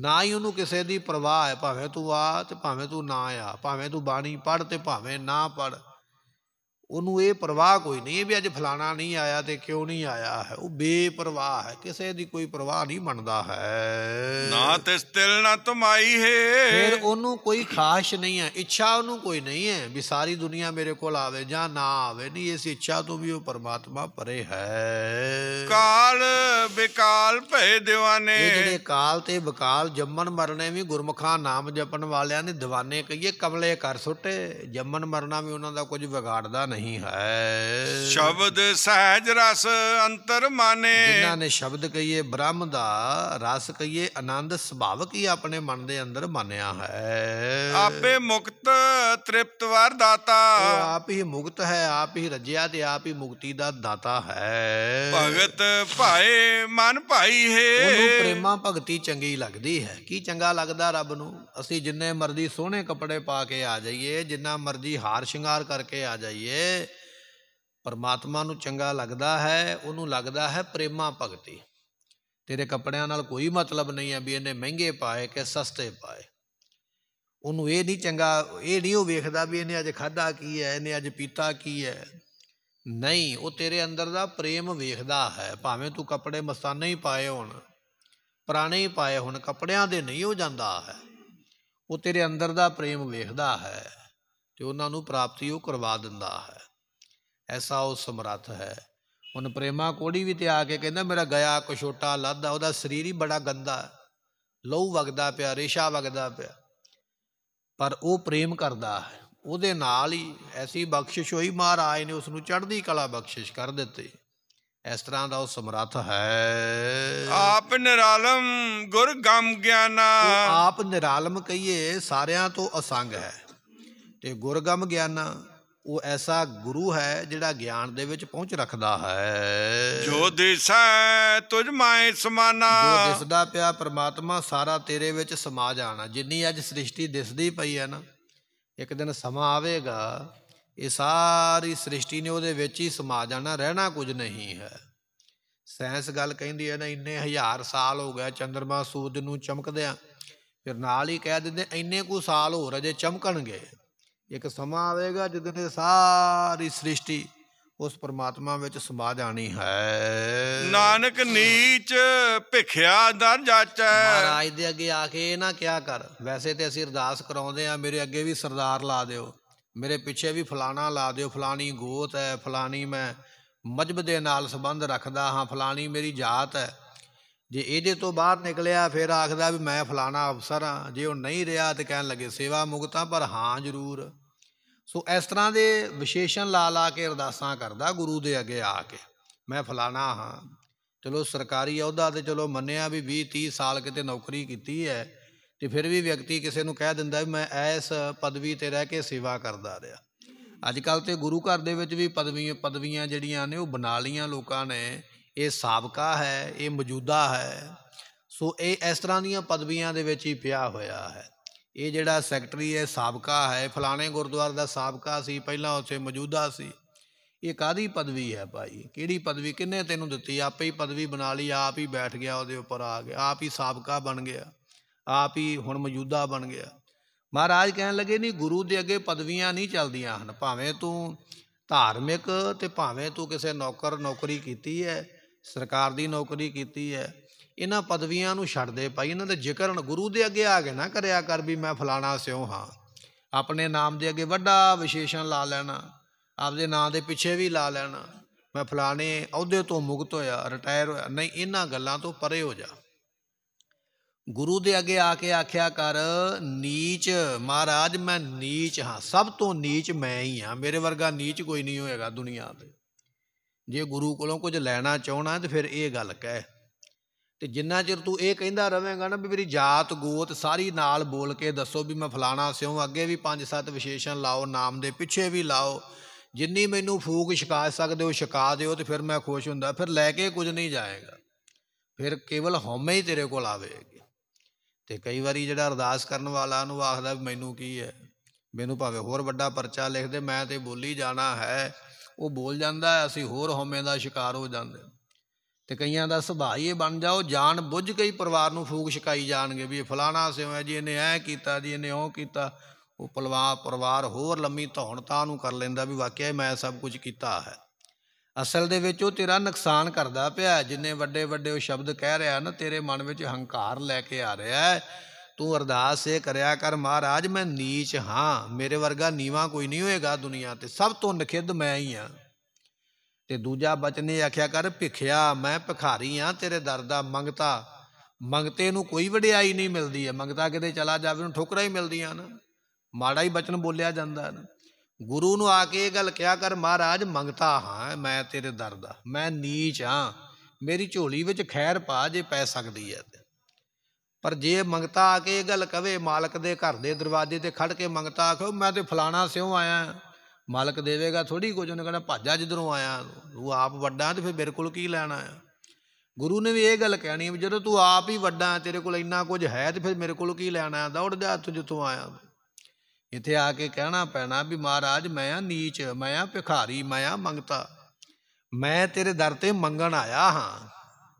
ਨਾ ਹੀ ਉਹਨੂੰ ਕਿਸੇ ਦੀ ਪਰਵਾਹ ਹੈ ਭਾਵੇਂ ਤੂੰ ਆ ਤੇ ਭਾਵੇਂ ਤੂੰ ਨਾ ਆ ਭਾਵੇਂ ਤੂੰ ਬਾਣੀ ਪੜ ਤੇ ਭਾਵੇਂ ਨਾ ਪੜ ਉਹਨੂੰ ਇਹ ਪਰਵਾਹ ਕੋਈ ਨਹੀਂ ਵੀ ਅੱਜ ਫਲਾਣਾ ਨਹੀਂ ਆਇਆ ਤੇ ਕਿਉਂ ਨਹੀਂ ਆਇਆ ਹੈ ਉਹ ਬੇਪਰਵਾਹ ਹੈ ਕਿਸੇ ਦੀ ਕੋਈ ਪਰਵਾਹ ਨਹੀਂ ਮੰਨਦਾ ਹੈ ਨਾ ਤਿਸ ਤਿਲ ਨਾ ਤੁਮਾਈ ਹੈ ਫਿਰ ਉਹਨੂੰ ਕੋਈ ਖਾਸ਼ ਨਹੀਂ ਹੈ ਇੱਛਾ ਉਹਨੂੰ ਕੋਈ ਨਹੀਂ ਹੈ ਵੀ ਸਾਰੀ ਦੁਨੀਆ ਮੇਰੇ ਕੋਲ ਆਵੇ ਜਾਂ ਨਾ ਆਵੇ ਨਹੀਂ ਇਸ ਇੱਛਾ ਤੋਂ ਵੀ ਉਹ ਪਰਮਾਤਮਾ ਪਰੇ ਹੈ ਕਾਲ ਬਿਕਾਲ ਭਏ دیਵਾਨੇ ਇਹ ਜਿਹੜੇ ਕਾਲ ਤੇ ਬਿਕਾਲ ਜੰਮਣ ਮਰਨੇ ਵੀ ਗੁਰਮਖਾਂ ਨਾਮ ਜਪਣ ਵਾਲਿਆਂ ਨੇ دیਵਾਨੇ ਕਹੀਏ ਕਮਲੇ ਕਰ ਸੁੱਟੇ ਜੰਮਣ ਮਰਨਾ ਵੀ ਉਹਨਾਂ ਦਾ ਕੁਝ ਵਿਗਾੜਦਾ ਨਹੀਂ ਨਹੀਂ ਹੈ ਸ਼ਬਦ ਸਹਿਜ ਰਸ ਅੰਤਰ ਮਾਨੇ ਜਿਨ੍ਹਾਂ ਨੇ ਸ਼ਬਦ ਕਹੀਏ ਬ੍ਰਹਮ ਦਾ ਰਸ ਕਹੀਏ ਆਨੰਦ ਸੁਭਾਵਕ ਹੀ ਆਪਣੇ ਮਨ ਦੇ ਅੰਦਰ ਮੰਨਿਆ ਹੈ ਆਪੇ ਮੁਕਤ ਤ੍ਰਿਪਤ ਵਰ ਦਾਤਾ ਆਪ ਹੀ ਮੁਕਤ ਹੈ ਆਪ ਹੀ ਰਜਿਆ ਤੇ ਆਪ ਹੀ ਮੁਕਤੀ ਦਾ ਦਾਤਾ ਹੈ ਭਗਤ ਭਾਏ ਮਨ ਭਾਈ ਹੈ ਉਹਨੂੰ ਪ੍ਰੇਮਾ ਭਗਤੀ ਚੰਗੀ ਲੱਗਦੀ ਹੈ ਕੀ ਚੰਗਾ ਲੱਗਦਾ ਰੱਬ ਨੂੰ ਅਸੀਂ ਜਿੰਨੇ ਮਰਜ਼ੀ ਸੋਹਣੇ ਕੱਪੜੇ ਪਾ ਕੇ ਆ ਜਾਈਏ ਜਿੰਨਾ ਮਰਜ਼ੀ ਹਾਰ ਸ਼ਿੰਗਾਰ ਕਰਕੇ ਆ ਜਾਈਏ ਹੈ ਪਰਮਾਤਮਾ ਨੂੰ ਚੰਗਾ ਲੱਗਦਾ ਹੈ ਉਹਨੂੰ ਲੱਗਦਾ ਹੈ ਪ੍ਰੇਮਾ ਭਗਤੀ ਤੇਰੇ ਕੱਪੜਿਆਂ ਨਾਲ ਕੋਈ ਮਤਲਬ ਨਹੀਂ ਹੈ ਵੀ ਇਹਨੇ ਮਹਿੰਗੇ ਪਾਏ ਕਿ ਸਸਤੇ ਪਾਏ ਉਹਨੂੰ ਇਹ ਨਹੀਂ ਚੰਗਾ ਇਹ ਨਹੀਂ ਉਹ ਵੇਖਦਾ ਵੀ ਇਹਨੇ ਅੱਜ ਖਾਦਾ ਕੀ ਹੈ ਇਹਨੇ ਅੱਜ ਪੀਤਾ ਕੀ ਹੈ ਨਹੀਂ ਉਹ ਤੇਰੇ ਅੰਦਰ ਦਾ ਪ੍ਰੇਮ ਵੇਖਦਾ ਹੈ ਭਾਵੇਂ ਤੂੰ ਕੱਪੜੇ ਮਸਤਾਨੇ ਹੀ ਪਾਏ ਹੋਣ ਪੁਰਾਣੇ ਹੀ ਪਾਏ ਹੋਣ ਕੱਪੜਿਆਂ ਦੇ ਨਹੀਂ ਹੋ ਜਾਂਦਾ ਹੈ ਉਹ ਤੇਰੇ ਅੰਦਰ ਦਾ ਪ੍ਰੇਮ ਵੇਖਦਾ ਹੈ ਤੇ ਉਹਨਾਂ ਨੂੰ ਪ੍ਰਾਪਤੀ ਉਹ ਕਰਵਾ ਦਿੰਦਾ ਹੈ ਐਸਾ ਉਹ ਸਮਰੱਥ ਹੈ ਉਹਨ ਪ੍ਰੇਮਾ ਕੋੜੀ ਵੀ ਤੇ ਆ ਕੇ ਕਹਿੰਦਾ ਮੇਰਾ ਗਿਆ ਕਛੋਟਾ ਲੱਦਾ ਉਹਦਾ ਸਰੀਰ ਹੀ ਬੜਾ ਗੰਦਾ ਲਹੂ ਵਗਦਾ ਪਿਆ ਰੇਸ਼ਾ ਵਗਦਾ ਪਿਆ ਪਰ ਉਹ ਪ੍ਰੇਮ ਕਰਦਾ ਹੈ ਉਹਦੇ ਨਾਲ ਹੀ ਐਸੀ ਬਖਸ਼ਿਸ਼ ਹੋਈ ਮਹਾਰਾਜ ਨੇ ਉਸ ਨੂੰ ਚੜ੍ਹਦੀ ਕਲਾ ਬਖਸ਼ਿਸ਼ ਕਰ ਦਿੱਤੀ ਇਸ ਤਰ੍ਹਾਂ ਦਾ ਉਹ ਸਮਰੱਥ ਹੈ ਆਪ ਨਿਰਾਲਮ ਗੁਰ ਗਮ ਗਿਆਨਾ ਆਪ ਨਿਰਾਲਮ ਕਹੀਏ ਸਾਰਿਆਂ ਤੋਂ ਅਸੰਗ ਹੈ ਤੇ ਗੁਰਗਮ ਗਿਆਨਾ ਉਹ ਐਸਾ ਗੁਰੂ ਹੈ ਜਿਹੜਾ ਗਿਆਨ ਦੇ ਵਿੱਚ ਪਹੁੰਚ ਰੱਖਦਾ ਹੈ ਜੋ ਦਿਸੈ ਤੁਝ ਮੈਂ ਸਮਾਨਾ ਜੋ ਦਿਸਦਾ ਪਿਆ ਪ੍ਰਮਾਤਮਾ ਸਾਰਾ ਤੇਰੇ ਵਿੱਚ ਸਮਾ ਜਾਣਾ ਜਿੰਨੀ ਅੱਜ ਸ੍ਰਿਸ਼ਟੀ ਦਿਸਦੀ ਪਈ ਹੈ ਨਾ ਇੱਕ ਦਿਨ ਸਮਾਂ ਆਵੇਗਾ ਇਹ ਸਾਰੀ ਸ੍ਰਿਸ਼ਟੀ ਨੇ ਉਹਦੇ ਵਿੱਚ ਹੀ ਸਮਾ ਜਾਣਾ ਰਹਿਣਾ ਕੁਝ ਨਹੀਂ ਹੈ ਸਾਇੰਸ ਗੱਲ ਕਹਿੰਦੀ ਹੈ ਨਾ ਇੰਨੇ ਹਜ਼ਾਰ ਸਾਲ ਹੋ ਗਏ ਚੰਦਰਮਾ ਸੂਰਜ ਨੂੰ ਚਮਕਦਿਆਂ ਫਿਰ ਨਾਲ ਹੀ ਕਹਿ ਦਿੰਦੇ ਇੰਨੇ ਕੁ ਸਾਲ ਹੋਰ ਅਜੇ ਚਮਕਣਗੇ ਇੱਕ ਸਮਾਂ ਆਵੇਗਾ ਜਦੋਂ ਇਹ ਸਾਰੀ ਸ੍ਰਿਸ਼ਟੀ ਉਸ ਪਰਮਾਤਮਾ ਵਿੱਚ ਸਮਾ ਜਾਣੀ ਹੈ ਨਾਨਕ ਨੀਚ ਭਿਖਿਆ ਦਰ ਜਾਚੈ ਮਹਾਰਾਜ ਦੇ ਅੱਗੇ ਆ ਕੇ ਇਹ ਨਾ ਕਿਆ ਕਰ ਵੈਸੇ ਤੇ ਅਸੀਂ ਅਰਦਾਸ ਕਰਾਉਂਦੇ ਆ ਮੇਰੇ ਅੱਗੇ ਵੀ ਸਰਦਾਰ ਲਾ ਦਿਓ ਮੇਰੇ ਪਿੱਛੇ ਵੀ ਫਲਾਣਾ ਲਾ ਦਿਓ ਫਲਾਣੀ ਗੋਤ ਹੈ ਫਲਾਣੀ ਮੈਂ ਮਜਬ ਦੇ ਨਾਲ ਸੰਬੰਧ ਰੱਖਦਾ ਹਾਂ ਫਲਾਣੀ ਮੇਰੀ ਜਾਤ ਹੈ ਜੇ ਇਹਦੇ ਤੋਂ ਬਾਹਰ ਨਿਕਲਿਆ ਫਿਰ ਆਖਦਾ ਵੀ ਮੈਂ ਫਲਾਣਾ ਅਫਸਰ ਹਾਂ ਜੇ ਉਹ ਨਹੀਂ ਰਿਹਾ ਤੇ ਕਹਿਣ ਲੱਗੇ ਸੇਵਾ ਮੁਕਤਾ ਪਰ ਹਾਂ ਜ਼ਰੂਰ ਸੋ ਇਸ ਤਰ੍ਹਾਂ ਦੇ ਵਿਸ਼ੇਸ਼ਣ ਲਾ ਲਾ ਕੇ ਅਰਦਾਸਾਂ ਕਰਦਾ ਗੁਰੂ ਦੇ ਅੱਗੇ ਆ ਕੇ ਮੈਂ ਫਲਾਣਾ ਹਾਂ ਚਲੋ ਸਰਕਾਰੀ ਅਹੁਦਾ ਤੇ ਚਲੋ ਮੰਨਿਆ ਵੀ 20 30 ਸਾਲ ਕਿਤੇ ਨੌਕਰੀ ਕੀਤੀ ਹੈ ਤੇ ਫਿਰ ਵੀ ਵਿਅਕਤੀ ਕਿਸੇ ਨੂੰ ਕਹਿ ਦਿੰਦਾ ਵੀ ਮੈਂ ਐਸ ਪਦਵੀ ਤੇ ਰਹਿ ਕੇ ਸੇਵਾ ਕਰਦਾ ਰਿਹਾ ਅੱਜ ਕੱਲ ਤੇ ਗੁਰੂ ਘਰ ਦੇ ਵਿੱਚ ਵੀ ਪਦਵੀਆਂ ਪਦਵੀਆਂ ਜਿਹੜੀਆਂ ਨੇ ਉਹ ਬਣਾ ਲੀਆਂ ਲੋਕਾਂ ਨੇ ਇਹ ਸਾਬਕਾ ਹੈ ਇਹ ਮੌਜੂਦਾ ਹੈ ਸੋ ਇਹ ਇਸ ਤਰ੍ਹਾਂ ਦੀਆਂ ਪਦਵੀਆਂ ਦੇ ਵਿੱਚ ਹੀ ਪਿਆ ਹੋਇਆ ਹੈ ਇਹ ਜਿਹੜਾ ਸੈਕਟਰੀ ਹੈ ਸਾਬਕਾ ਹੈ ਫਲਾਣੇ ਗੁਰਦੁਆਰੇ ਦਾ ਸਾਬਕਾ ਸੀ ਪਹਿਲਾਂ ਉੱਥੇ ਮੌਜੂਦਾ ਸੀ ਇਹ ਕਾਦੀ ਪਦਵੀ ਹੈ ਭਾਈ ਕਿਹੜੀ ਪਦਵੀ ਕਿੰਨੇ ਤੈਨੂੰ ਦਿੱਤੀ ਆਪੇ ਹੀ ਪਦਵੀ ਬਣਾ ਲਈ ਆਪ ਹੀ ਬੈਠ ਗਿਆ ਉਹਦੇ ਉੱਪਰ ਆ ਗਿਆ ਆਪ ਹੀ ਸਾਬਕਾ ਬਣ ਗਿਆ ਆਪ ਹੀ ਹੁਣ ਮੌਜੂਦਾ ਬਣ ਗਿਆ ਮਹਾਰਾਜ ਕਹਿਣ ਲੱਗੇ ਨਹੀਂ ਗੁਰੂ ਦੇ ਅੱਗੇ ਪਦਵੀਆਂ ਨਹੀਂ ਚੱਲਦੀਆਂ ਹਨ ਭਾਵੇਂ ਤੂੰ ਧਾਰਮਿਕ ਤੇ ਭਾਵੇਂ ਤੂੰ ਕਿਸੇ ਨੌਕਰ ਨੌਕਰੀ ਕੀਤੀ ਹੈ ਸਰਕਾਰ ਦੀ ਨੌਕਰੀ ਕੀਤੀ ਹੈ ਇਹਨਾਂ ਪਦਵੀਆਂ ਨੂੰ ਛੱਡ ਦੇ ਪਾਈ ਇਹਨਾਂ ਦੇ ਜ਼ਿਕਰ ਗੁਰੂ ਦੇ ਅੱਗੇ ਆ ਕੇ ਨਾ ਕਰਿਆ ਕਰ ਵੀ ਮੈਂ ਫਲਾਣਾ ਸਿਉ ਹਾਂ ਆਪਣੇ ਨਾਮ ਦੇ ਅੱਗੇ ਵੱਡਾ ਵਿਸ਼ੇਸ਼ਣ ਲਾ ਲੈਣਾ ਆਪਦੇ ਨਾਂ ਦੇ ਪਿੱਛੇ ਵੀ ਲਾ ਲੈਣਾ ਮੈਂ ਫਲਾਣੇ ਅਹੁਦੇ ਤੋਂ ਮੁਕਤ ਹੋਇਆ ਰਿਟਾਇਰ ਹੋਇਆ ਨਹੀਂ ਇਹਨਾਂ ਗੱਲਾਂ ਤੋਂ ਪਰੇ ਹੋ ਜਾ ਗੁਰੂ ਦੇ ਅੱਗੇ ਆ ਕੇ ਆਖਿਆ ਕਰ ਨੀਚ ਮਹਾਰਾਜ ਮੈਂ ਨੀਚ ਹਾਂ ਸਭ ਤੋਂ ਨੀਚ ਮੈਂ ਹੀ ਹਾਂ ਮੇਰੇ ਵਰਗਾ ਨੀਚ ਕੋਈ ਨਹੀਂ ਹੋਏਗਾ ਦੁਨੀਆ ਤੇ ਜੇ ਗੁਰੂ ਕੋਲੋਂ ਕੁਝ ਲੈਣਾ ਚਾਹਣਾ ਤੇ ਫਿਰ ਇਹ ਗੱਲ ਕਹਿ ਤੇ ਜਿੰਨਾ ਚਿਰ ਤੂੰ ਇਹ ਕਹਿੰਦਾ ਰਵੇਂਗਾ ਨਾ ਵੀ ਮੇਰੀ ਜਾਤ ਗੋਤ ਸਾਰੀ ਨਾਲ ਬੋਲ ਕੇ ਦੱਸੋ ਵੀ ਮੈਂ ਫਲਾਣਾ ਸਿਉ ਅੱਗੇ ਵੀ ਪੰਜ ਸੱਤ ਵਿਸ਼ੇਸ਼ਣ ਲਾਓ ਨਾਮ ਦੇ ਪਿੱਛੇ ਵੀ ਲਾਓ ਜਿੰਨੀ ਮੈਨੂੰ ਫੂਕ ਸ਼ਿਕਾ ਸਕਦੇ ਹੋ ਸ਼ਿਕਾ ਦਿਓ ਤੇ ਫਿਰ ਮੈਂ ਖੁਸ਼ ਹੁੰਦਾ ਫਿਰ ਲੈ ਕੇ ਕੁਝ ਨਹੀਂ ਜਾਏਗਾ ਫਿਰ ਕੇਵਲ ਹਉਮੈ ਹੀ ਤੇਰੇ ਕੋਲ ਆਵੇਗੀ ਤੇ ਕਈ ਵਾਰੀ ਜਿਹੜਾ ਅਰਦਾਸ ਕਰਨ ਵਾਲਾ ਨੂੰ ਆਖਦਾ ਮੈਨੂੰ ਕੀ ਹੈ ਮੈਨੂੰ ਭਾਵੇਂ ਹੋਰ ਵੱਡਾ ਪਰਚਾ ਲਿਖ ਦੇ ਮੈਂ ਤੇ ਬੋਲੀ ਜਾਣਾ ਹੈ ਉਹ ਬੋਲ ਜਾਂਦਾ ਅਸੀਂ ਹੋਰ ਹਉਮੈ ਦਾ ਸ਼ਿਕਾਰ ਹੋ ਜਾਂਦੇ ਤੇ ਕਈਆਂ ਦਾ ਸੁਭਾਅ ਇਹ ਬਣ ਜਾਓ ਜਾਣ ਬੁੱਝ ਕੇ ਹੀ ਪਰਿਵਾਰ ਨੂੰ ਫੂਕ ਸ਼ਿਕਾਈ ਜਾਣਗੇ ਵੀ ਇਹ ਫਲਾਣਾ ਸਿਉਂ ਹੈ ਜੀ ਇਹਨੇ ਐ ਕੀਤਾ ਜੀ ਇਹਨੇ ਉਹ ਕੀਤਾ ਉਹ ਪਲਵਾ ਪਰਿਵਾਰ ਹੋਰ ਲੰਮੀ ਧੌਣਤਾ ਨੂੰ ਕਰ ਲੈਂਦਾ ਵੀ ਵਾਕਿਆ ਮੈਂ ਸਭ ਕੁਝ ਕੀਤਾ ਹੈ ਅਸਲ ਦੇ ਵਿੱਚ ਉਹ ਤੇਰਾ ਨੁਕਸਾਨ ਕਰਦਾ ਪਿਆ ਜਿੰਨੇ ਵੱਡੇ ਵੱਡੇ ਉਹ ਸ਼ਬਦ ਕਹਿ ਰਿਹਾ ਨਾ ਤੇਰੇ ਮਨ ਵਿੱਚ ਹੰਕਾਰ ਲੈ ਕੇ ਆ ਰਿਹਾ ਹੈ ਤੂੰ ਅਰਦਾਸ ਇਹ ਕਰਿਆ ਕਰ ਮਹਾਰਾਜ ਮੈਂ ਨੀਚ ਹਾਂ ਮੇਰੇ ਵਰਗਾ ਨੀਵਾ ਕੋਈ ਨਹੀਂ ਹੋਏਗਾ ਦੁਨੀਆ ਤੇ ਸਭ ਤੋਂ ਨਖਿੱਧ ਮੈਂ ਹੀ ਆ ਤੇ ਦੂਜਾ ਬਚਨ ਇਹ ਆਖਿਆ ਕਰ ਭਿਖਿਆ ਮੈਂ ਭਿਖਾਰੀ ਆ ਤੇਰੇ ਦਰ ਦਾ ਮੰਗਤਾ ਮੰਗਤੇ ਨੂੰ ਕੋਈ ਵਡਿਆਈ ਨਹੀਂ ਮਿਲਦੀ ਹੈ ਮੰਗਤਾ ਕਿਤੇ ਚਲਾ ਜਾਵੇ ਉਹਨੂੰ ਠੋਕਰਾਂ ਹੀ ਮਿਲਦੀਆਂ ਨਾ ਮਾੜਾ ਹੀ ਬਚਨ ਬੋਲਿਆ ਜਾਂਦਾ ਨਾ ਗੁਰੂ ਨੂੰ ਆ ਕੇ ਇਹ ਗੱਲ ਕਿਹਾ ਕਰ ਮਹਾਰਾਜ ਮੰਗਤਾ ਹਾਂ ਮੈਂ ਤੇਰੇ ਦਰ ਦਾ ਮੈਂ ਨੀਚ ਹਾਂ ਮੇਰੀ ਝੋਲੀ ਵਿੱਚ ਖੈਰ ਪਾ ਜੇ ਪੈ ਸਕਦੀ ਹੈ ਪਰ ਜੇ ਮੰਗਤਾ ਆ ਕੇ ਇਹ ਗੱਲ ਕਵੇ ਮਾਲਕ ਦੇ ਘਰ ਦੇ ਦਰਵਾਜ਼ੇ ਤੇ ਖੜ ਕੇ ਮੰਗਤਾ ਆਖੋ ਮੈਂ ਤੇ ਫਲਾਣਾ ਸਿਓ ਆਇਆ ਮਾਲਕ ਦੇਵੇਗਾ ਥੋੜੀ ਕੁਝ ਉਹਨੇ ਕਹਣਾ ਭਾਜਾ ਜਿੱਧਰੋਂ ਆਇਆ ਤੂੰ ਆਪ ਵੱਡਾ ਤੇ ਫਿਰ ਮੇਰੇ ਕੋਲ ਕੀ ਲੈਣਾ ਆ ਗੁਰੂ ਨੇ ਵੀ ਇਹ ਗੱਲ ਕਹਿਣੀ ਵੀ ਜਦੋਂ ਤੂੰ ਆਪ ਹੀ ਵੱਡਾ ਤੇਰੇ ਕੋਲ ਇੰਨਾ ਕੁਝ ਹੈ ਤੇ ਫਿਰ ਮੇਰੇ ਕੋਲ ਕੀ ਲੈਣਾ ਆ ਦੌੜ ਜਾ ਤੂੰ ਜਿੱਥੋਂ ਆਇਆ ਇੱਥੇ ਆ ਕੇ ਕਹਿਣਾ ਪੈਣਾ ਵੀ ਮਹਾਰਾਜ ਮੈਂ ਆ ਨੀਚ ਮੈਂ ਆ ਭਿਖਾਰੀ ਮੈਂ ਆ ਮੰਗਤਾ ਮੈਂ ਤੇਰੇ ਦਰ ਤੇ ਮੰਗਣ ਆਇਆ ਹਾਂ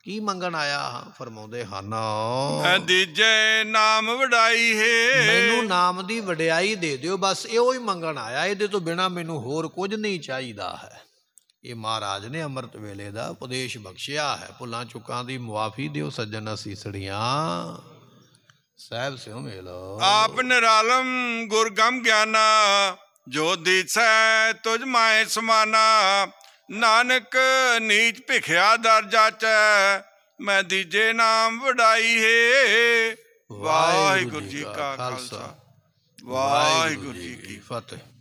ਕੀ ਮੰਗਣ ਆਇਆ ਫਰਮਾਉਂਦੇ ਹਨ ਦੀਜੇ ਨਾਮ ਵਡਾਈ ਹੈ ਮੈਨੂੰ ਨਾਮ ਦੀ ਵਡਿਆਈ ਦੇ ਦਿਓ ਬਸ ਇਹੋ ਹੀ ਮੰਗਣ ਆਇਆ ਇਹਦੇ ਤੋਂ ਬਿਨਾ ਮੈਨੂੰ ਹੋਰ ਕੁਝ ਨਹੀਂ ਚਾਹੀਦਾ ਹੈ ਇਹ ਮਹਾਰਾਜ ਨੇ ਅੰਮ੍ਰਿਤ ਵੇਲੇ ਦਾ ਉਪਦੇਸ਼ ਬਖਸ਼ਿਆ ਹੈ ਭੁੱਲਾਂ ਚੁੱਕਾਂ ਦੀ ਮੁਆਫੀ ਦਿਓ ਸੱਜਣਾ ਸੀਸੜੀਆਂ ਸਾਹਿਬ ਸਿਓ ਮੇਲੋ ਆਪ ਨਿਰਾਲਮ ਗੁਰਗਮ ਗਿਆਨਾ ਜੋ ਦੀਸੈ ਤੁਝ ਮੈਂ ਸਮਾਨਾ ਨਾਨਕ ਨੀਚ ਭਿਖਿਆ ਦਰਜਾ ਚ ਮੈਂ ਦੀਜੇ ਨਾਮ ਵਡਾਈ ਹੈ ਵਾਹਿਗੁਰੂ ਜੀ ਕਾ ਖਾਲਸਾ ਵਾਹਿਗੁਰੂ ਜੀ ਕੀ ਫਤਿਹ